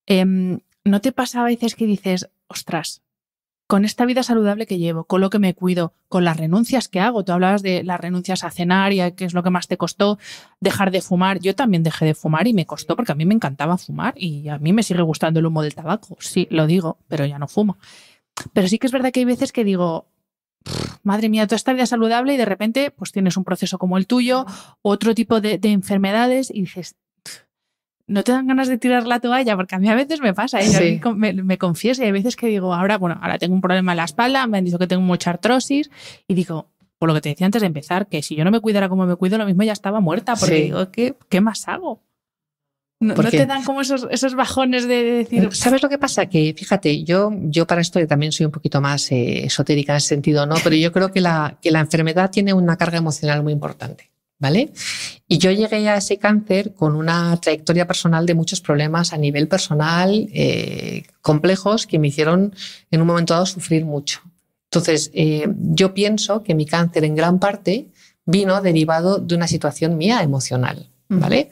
em, ¿no te pasa a veces que dices, ostras, con esta vida saludable que llevo, con lo que me cuido, con las renuncias que hago. Tú hablabas de las renuncias a cenar y a qué es lo que más te costó dejar de fumar. Yo también dejé de fumar y me costó porque a mí me encantaba fumar y a mí me sigue gustando el humo del tabaco. Sí, lo digo, pero ya no fumo. Pero sí que es verdad que hay veces que digo, madre mía, toda esta vida saludable y de repente pues tienes un proceso como el tuyo, otro tipo de, enfermedades y dices, no te dan ganas de tirar la toalla, porque a mí a veces me pasa, ¿eh? me, me, confieso y hay veces que digo, ahora, bueno, ahora tengo un problema en la espalda, me han dicho que tengo mucha artrosis y digo, por lo que te decía antes de empezar, que si yo no me cuidara como me cuido, lo mismo ya estaba muerta, porque digo, ¿qué más hago? No, te dan como esos, bajones de, decir. ¿Sabes lo que pasa? Que fíjate, yo, yo para esto también soy un poquito más eh, esotérica en ese sentido, ¿no? Pero yo creo que la, que la enfermedad tiene una carga emocional muy importante, ¿vale? Y yo llegué a ese cáncer con una trayectoria personal de muchos problemas a nivel personal eh, complejos que me hicieron en un momento dado sufrir mucho. Entonces, eh, yo pienso que mi cáncer en gran parte vino derivado de una situación mía emocional, ¿vale?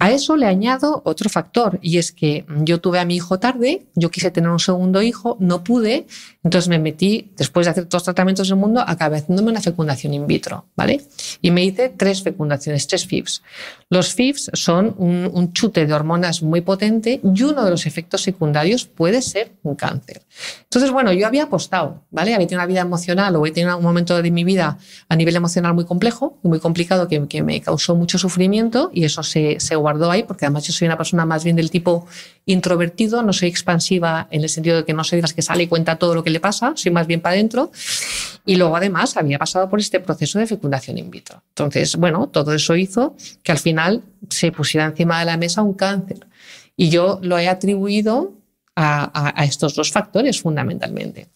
A eso le añado otro factor y es que yo tuve a mi hijo tarde, yo quise tener un segundo hijo, no pude, entonces me metí, después de hacer todos los tratamientos del mundo, acabé haciéndome una fecundación in vitro, ¿vale? Y me hice tres fecundaciones, tres FIPS. Los FIVs son un, chute de hormonas muy potente y uno de los efectos secundarios puede ser un cáncer. Entonces, bueno, yo había apostado, ¿vale? Había tenido una vida emocional o he tenido un momento de mi vida a nivel emocional muy complejo, muy complicado, que, me causó mucho sufrimiento y eso se, se guardó ahí, porque además yo soy una persona más bien del tipo introvertido, no soy expansiva en el sentido de que no soy de las que sale y cuenta todo lo que le pasa, soy más bien para adentro. Y luego además había pasado por este proceso de fecundación in vitro. Entonces, bueno, todo eso hizo que al final se pusiera encima de la mesa un cáncer. Y yo lo he atribuido a estos dos factores fundamentalmente.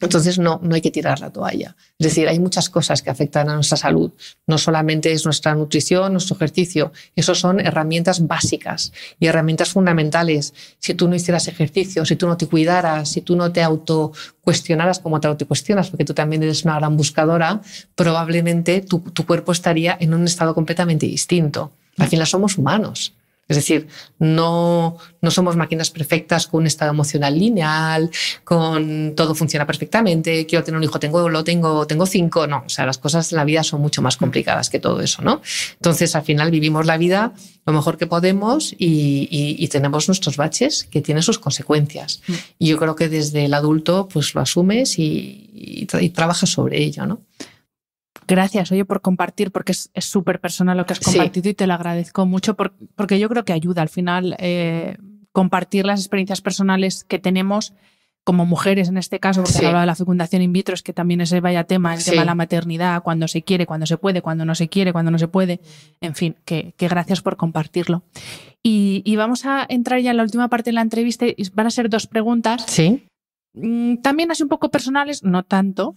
Entonces, no, no hay que tirar la toalla. Es decir, hay muchas cosas que afectan a nuestra salud. No solamente es nuestra nutrición, nuestro ejercicio. Esas son herramientas básicas y herramientas fundamentales. Si tú no hicieras ejercicio, si tú no te cuidaras, si tú no te autocuestionaras como te autocuestionas, porque tú también eres una gran buscadora, probablemente tu, tu cuerpo estaría en un estado completamente distinto. Al final somos humanos es decir, no, no somos máquinas perfectas con un estado emocional lineal, con todo funciona perfectamente, quiero tener un hijo, tengo, lo tengo, tengo cinco. No, o sea, las cosas en la vida son mucho más complicadas que todo eso, ¿no? Entonces, al final vivimos la vida lo mejor que podemos y, tenemos nuestros baches que tienen sus consecuencias. Mm. Y yo creo que desde el adulto, pues lo asumes y, y trabajas sobre ello, ¿no? Gracias, oye, por compartir, porque es súper personal lo que has compartido y te lo agradezco mucho, porque yo creo que ayuda al final eh, compartir las experiencias personales que tenemos como mujeres en este caso, porque hablaba de la fecundación in vitro, es que también ese vaya tema, el tema de la maternidad, cuando se quiere, cuando se puede, cuando no se quiere, cuando no se puede, en fin, que, gracias por compartirlo. Y, y, vamos a entrar ya en la última parte de la entrevista, y van a ser dos preguntas. Sí. Mm, también así un poco personales, no tanto.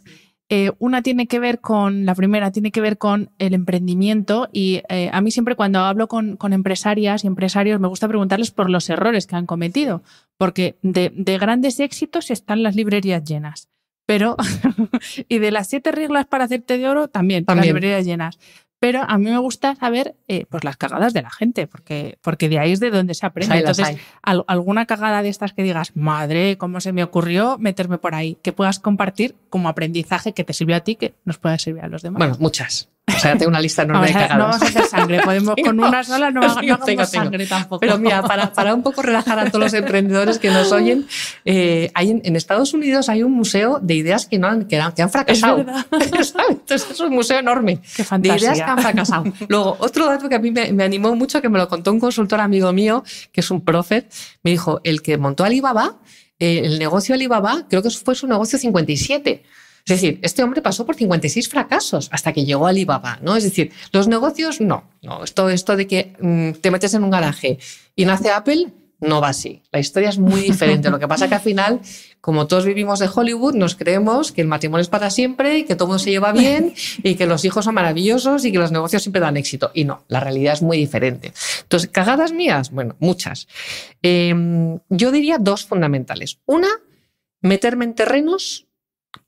Eh, una tiene que ver con, la primera tiene que ver con el emprendimiento y eh, a mí siempre cuando hablo con, empresarias y empresarios me gusta preguntarles por los errores que han cometido, porque de, grandes éxitos están las librerías llenas. Pero, y de las siete reglas para hacerte de oro, también, también. las librerías llenas pero a mí me gusta saber eh, pues las cagadas de la gente, porque, porque de ahí es de donde se aprende. Entonces, alguna cagada de estas que digas, madre, ¿cómo se me ocurrió meterme por ahí? Que puedas compartir como aprendizaje que te sirvió a ti, que nos pueda servir a los demás. Bueno, muchas. O sea, tengo una lista enorme de cagadas. No vamos a hacer sangre, podemos con una sola no, vamos a hacer sangre tampoco. Pero mira, para, un poco relajar a todos los emprendedores que nos oyen, eh, hay en, Estados Unidos hay un museo de ideas que, han, que, han, fracasado. Es Entonces es un museo enorme de ideas que han fracasado. Luego, otro dato que a mí me, animó mucho, que me lo contó un consultor amigo mío, que es un profet me dijo, el que montó Alibaba, eh, el negocio Alibaba, creo que fue su negocio 57. Es decir, este hombre pasó por 56 fracasos hasta que llegó a Alibaba, ¿no? Es decir, los negocios no, no, esto, esto de que mm, te metes en un garaje y nace Apple, no va así. La historia es muy diferente. Lo que pasa es que al final, como todos vivimos de Hollywood, nos creemos que el matrimonio es para siempre y que todo se lleva bien y que los hijos son maravillosos y que los negocios siempre dan éxito. Y no, la realidad es muy diferente. Entonces, cagadas mías, bueno, muchas. Em, yo diría dos fundamentales. Una, meterme en terrenos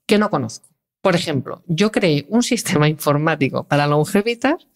que no conozco. Por ejemplo, yo creé un sistema informático para longevitas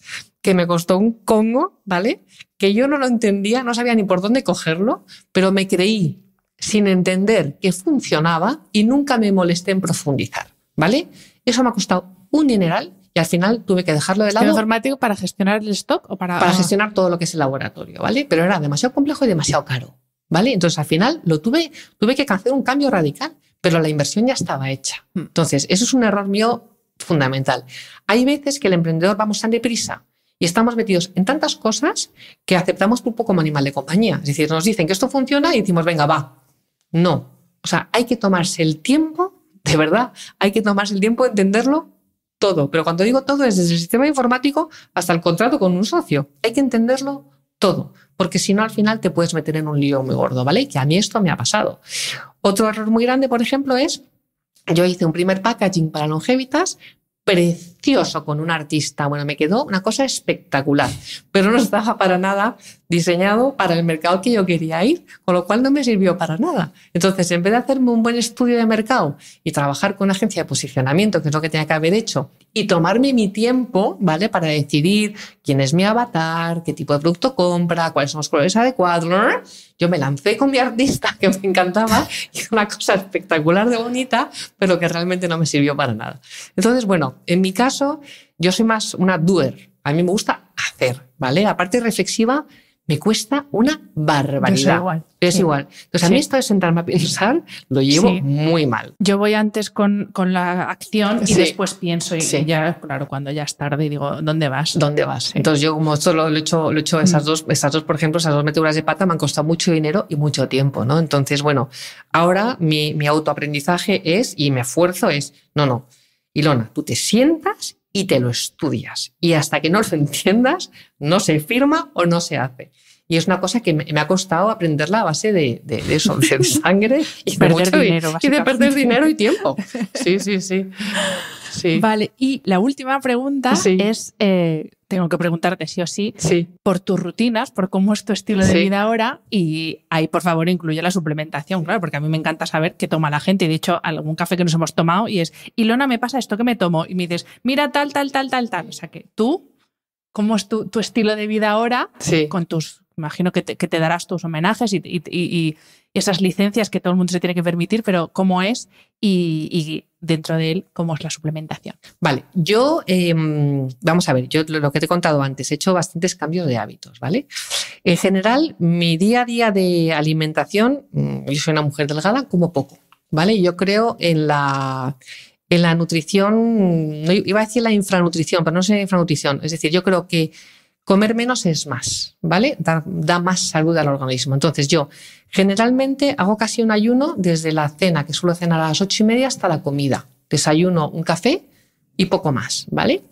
que me costó un congo, ¿vale? Que yo no lo entendía, no sabía ni por dónde cogerlo, pero me creí sin entender que funcionaba y nunca me molesté en profundizar, ¿vale? Eso me ha costado un dineral y al final tuve que dejarlo de lado. informático para gestionar el stock o para...? Para gestionar todo lo que es el laboratorio, ¿vale? Pero era demasiado complejo y demasiado caro, ¿vale? Entonces al final lo tuve, tuve que hacer un cambio radical pero la inversión ya estaba hecha. Mm. Entonces, eso es un error mío fundamental. Hay veces que el emprendedor vamos tan deprisa y estamos metidos en tantas cosas que aceptamos poco como animal de compañía. Es decir, nos dicen que esto funciona y decimos, venga, va. No. O sea, hay que tomarse el tiempo, de verdad, hay que tomarse el tiempo de entenderlo todo. Pero cuando digo todo, es desde el sistema informático hasta el contrato con un socio. Hay que entenderlo todo, porque si no, al final te puedes meter en un lío muy gordo, ¿vale? Que a mí esto me ha pasado. Otro error muy grande, por ejemplo, es yo hice un primer packaging para longevitas, pero con un artista. Bueno, me quedó una cosa espectacular, pero no estaba para nada diseñado para el mercado que yo quería ir, con lo cual no me sirvió para nada. Entonces, en vez de hacerme un buen estudio de mercado y trabajar con una agencia de posicionamiento, que es lo que tenía que haber hecho, y tomarme mi tiempo, ¿vale? Para decidir quién es mi avatar, qué tipo de producto compra, cuáles son los colores adecuados, yo me lancé con mi artista que me encantaba, y una cosa espectacular de bonita, pero que realmente no me sirvió para nada. Entonces, bueno, en mi caso, yo soy más una doer. A mí me gusta hacer, ¿vale? La parte reflexiva me cuesta una barbaridad. Es igual. Es igual. Entonces, a mí esto de sentarme a pensar lo llevo muy mal. Yo voy antes con, con la acción y después pienso. Y ya, claro, cuando ya es tarde y digo, ¿dónde vas? ¿Dónde vas? Entonces, yo como esto lo, he hecho, lo mm. esas, dos, esas por ejemplo, esas dos meteduras de pata me han costado mucho dinero y mucho tiempo, ¿no? Entonces, bueno, ahora mi, mi autoaprendizaje es, y me esfuerzo es, no, no, Ilona, tú te sientas y te lo estudias. Y hasta que no lo entiendas, no se firma o no se hace. Y es una cosa que me, ha costado aprenderla a base de, de, de eso, de sangre y, de, dinero, y, de perder dinero y tiempo. Sí, sí, sí. Vale, y la última pregunta es eh, tengo que preguntarte sí o sí, por tus rutinas, por cómo es tu estilo de vida ahora y ahí por favor incluye la suplementación, claro, porque a mí me encanta saber qué toma la gente. De hecho, algún café que nos hemos tomado y es, y Lona me pasa esto que me tomo y me dices, mira tal, tal, tal, tal, tal. O sea que tú, ¿cómo es tu, tu estilo de vida ahora sí. con tus, imagino que te, darás tus homenajes y, esas licencias que todo el mundo se tiene que permitir, pero cómo es y dentro de él, como es la suplementación. Vale, yo, em, vamos a ver, yo lo que te he contado antes, he hecho bastantes cambios de hábitos, ¿vale? En general, mi día a día de alimentación, mm, yo soy una mujer delgada, como poco, ¿vale? Yo creo en la, en la nutrición, iba a decir la infranutrición, pero no sé infranutrición, es decir, yo creo que Comer menos es más, ¿vale? Da, más salud al organismo. Entonces yo generalmente hago casi un ayuno desde la cena, que suelo cenar a las ocho y media, hasta la comida. Desayuno un café y poco más, ¿vale?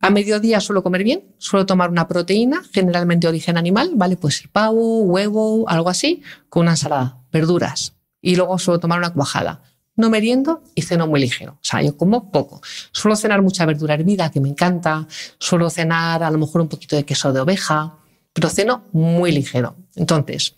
A mediodía suelo comer bien, suelo tomar una proteína, generalmente de origen animal, ¿vale? Pues ser pavo, huevo, algo así, con una ensalada, verduras. Y luego suelo tomar una cuajada no meriendo y ceno muy ligero. O sea, yo como poco. Suelo cenar mucha verdura hervida, que me encanta. Suelo cenar a lo mejor un poquito de queso de oveja, pero ceno muy ligero. Entonces,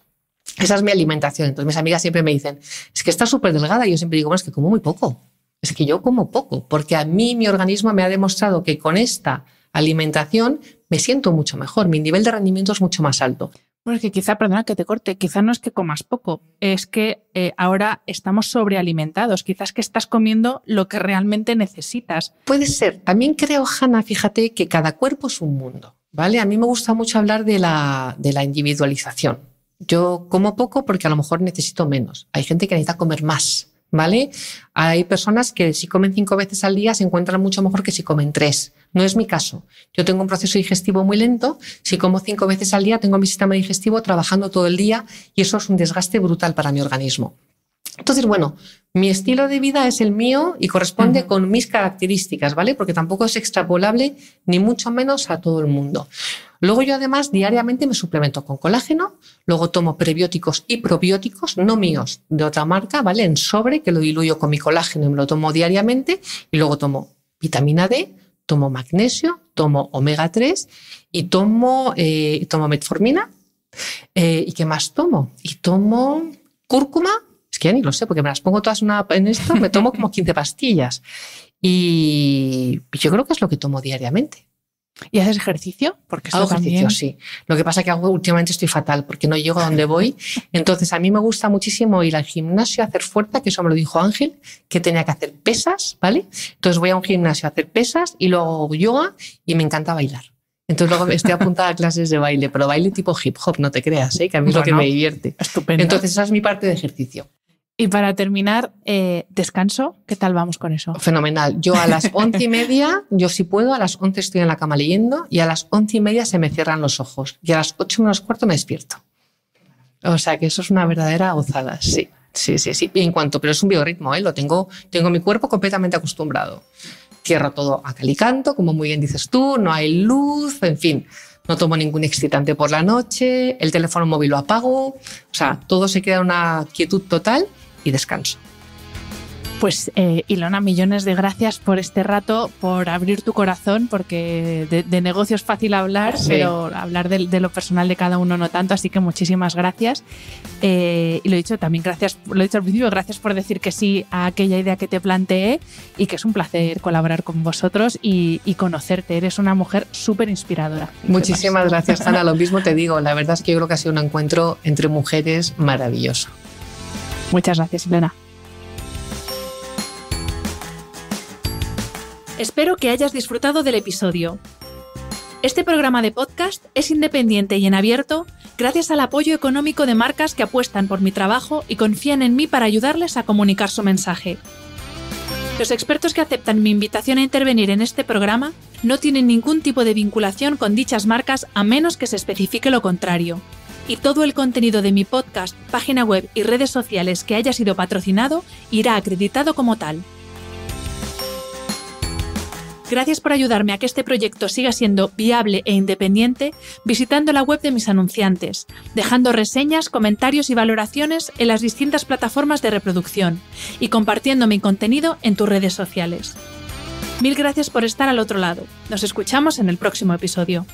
esa es mi alimentación. Entonces, mis amigas siempre me dicen, es que está súper delgada. Y yo siempre digo, bueno, es que como muy poco. Es que yo como poco, porque a mí mi organismo me ha demostrado que con esta alimentación me siento mucho mejor, mi nivel de rendimiento es mucho más alto. Porque quizá, perdona que te corte, quizá no es que comas poco, es que eh, ahora estamos sobrealimentados, quizás que estás comiendo lo que realmente necesitas. Puede ser. También creo, Hanna, fíjate que cada cuerpo es un mundo, ¿vale? A mí me gusta mucho hablar de la, de la individualización. Yo como poco porque a lo mejor necesito menos. Hay gente que necesita comer más, ¿vale? Hay personas que si comen cinco veces al día se encuentran mucho mejor que si comen tres. No es mi caso. Yo tengo un proceso digestivo muy lento. Si como cinco veces al día, tengo mi sistema digestivo trabajando todo el día y eso es un desgaste brutal para mi organismo. Entonces, bueno, mi estilo de vida es el mío y corresponde con mis características, ¿vale? Porque tampoco es extrapolable ni mucho menos a todo el mundo. Luego yo además diariamente me suplemento con colágeno, luego tomo prebióticos y probióticos, no míos, de otra marca, ¿vale? En sobre, que lo diluyo con mi colágeno y me lo tomo diariamente, y luego tomo vitamina D, tomo magnesio, tomo omega 3 y tomo, eh, tomo metformina. Eh, ¿Y qué más tomo? Y tomo cúrcuma, es que ya ni lo sé, porque me las pongo todas una, en esto, me tomo como 15 pastillas. Y yo creo que es lo que tomo diariamente. ¿Y haces ejercicio? Porque hago ejercicio, sí. Lo que pasa es que hago, últimamente estoy fatal porque no llego a donde voy. Entonces, a mí me gusta muchísimo ir al gimnasio, a hacer fuerza, que eso me lo dijo Ángel, que tenía que hacer pesas, ¿vale? Entonces voy a un gimnasio a hacer pesas y luego yoga y me encanta bailar. Entonces luego estoy apuntada a clases de baile, pero baile tipo hip hop, no te creas, ¿eh? que a mí es lo que me divierte. Estupendo. Entonces esa es mi parte de ejercicio. Y para terminar, eh, descanso, ¿qué tal vamos con eso? Fenomenal. Yo a las once y media, yo si puedo, a las once estoy en la cama leyendo y a las once y media se me cierran los ojos y a las ocho menos cuarto me despierto. O sea que eso es una verdadera gozada, sí. Sí, sí, sí. Y en cuanto, pero es un biorritmo, ¿eh? lo tengo, tengo mi cuerpo completamente acostumbrado. Cierro todo a canto, como muy bien dices tú, no hay luz, en fin. No tomo ningún excitante por la noche, el teléfono móvil lo apago, o sea, todo se queda en una quietud total y descanso. Pues eh, Ilona, millones de gracias por este rato, por abrir tu corazón, porque de, negocio es fácil hablar, pero hablar de, lo personal de cada uno no tanto, así que muchísimas gracias. Eh, y lo he dicho también, gracias, lo he dicho al principio, gracias por decir que sí a aquella idea que te planteé y que es un placer colaborar con vosotros y, y conocerte. Eres una mujer súper inspiradora. Muchísimas gracias, Ana. Lo mismo te digo, la verdad es que yo creo que ha sido un encuentro entre mujeres maravilloso. Muchas gracias, Elena. Espero que hayas disfrutado del episodio. Este programa de podcast es independiente y en abierto gracias al apoyo económico de marcas que apuestan por mi trabajo y confían en mí para ayudarles a comunicar su mensaje. Los expertos que aceptan mi invitación a intervenir en este programa no tienen ningún tipo de vinculación con dichas marcas a menos que se especifique lo contrario y todo el contenido de mi podcast, página web y redes sociales que haya sido patrocinado irá acreditado como tal. Gracias por ayudarme a que este proyecto siga siendo viable e independiente visitando la web de mis anunciantes, dejando reseñas, comentarios y valoraciones en las distintas plataformas de reproducción y compartiendo mi contenido en tus redes sociales. Mil gracias por estar al otro lado. Nos escuchamos en el próximo episodio.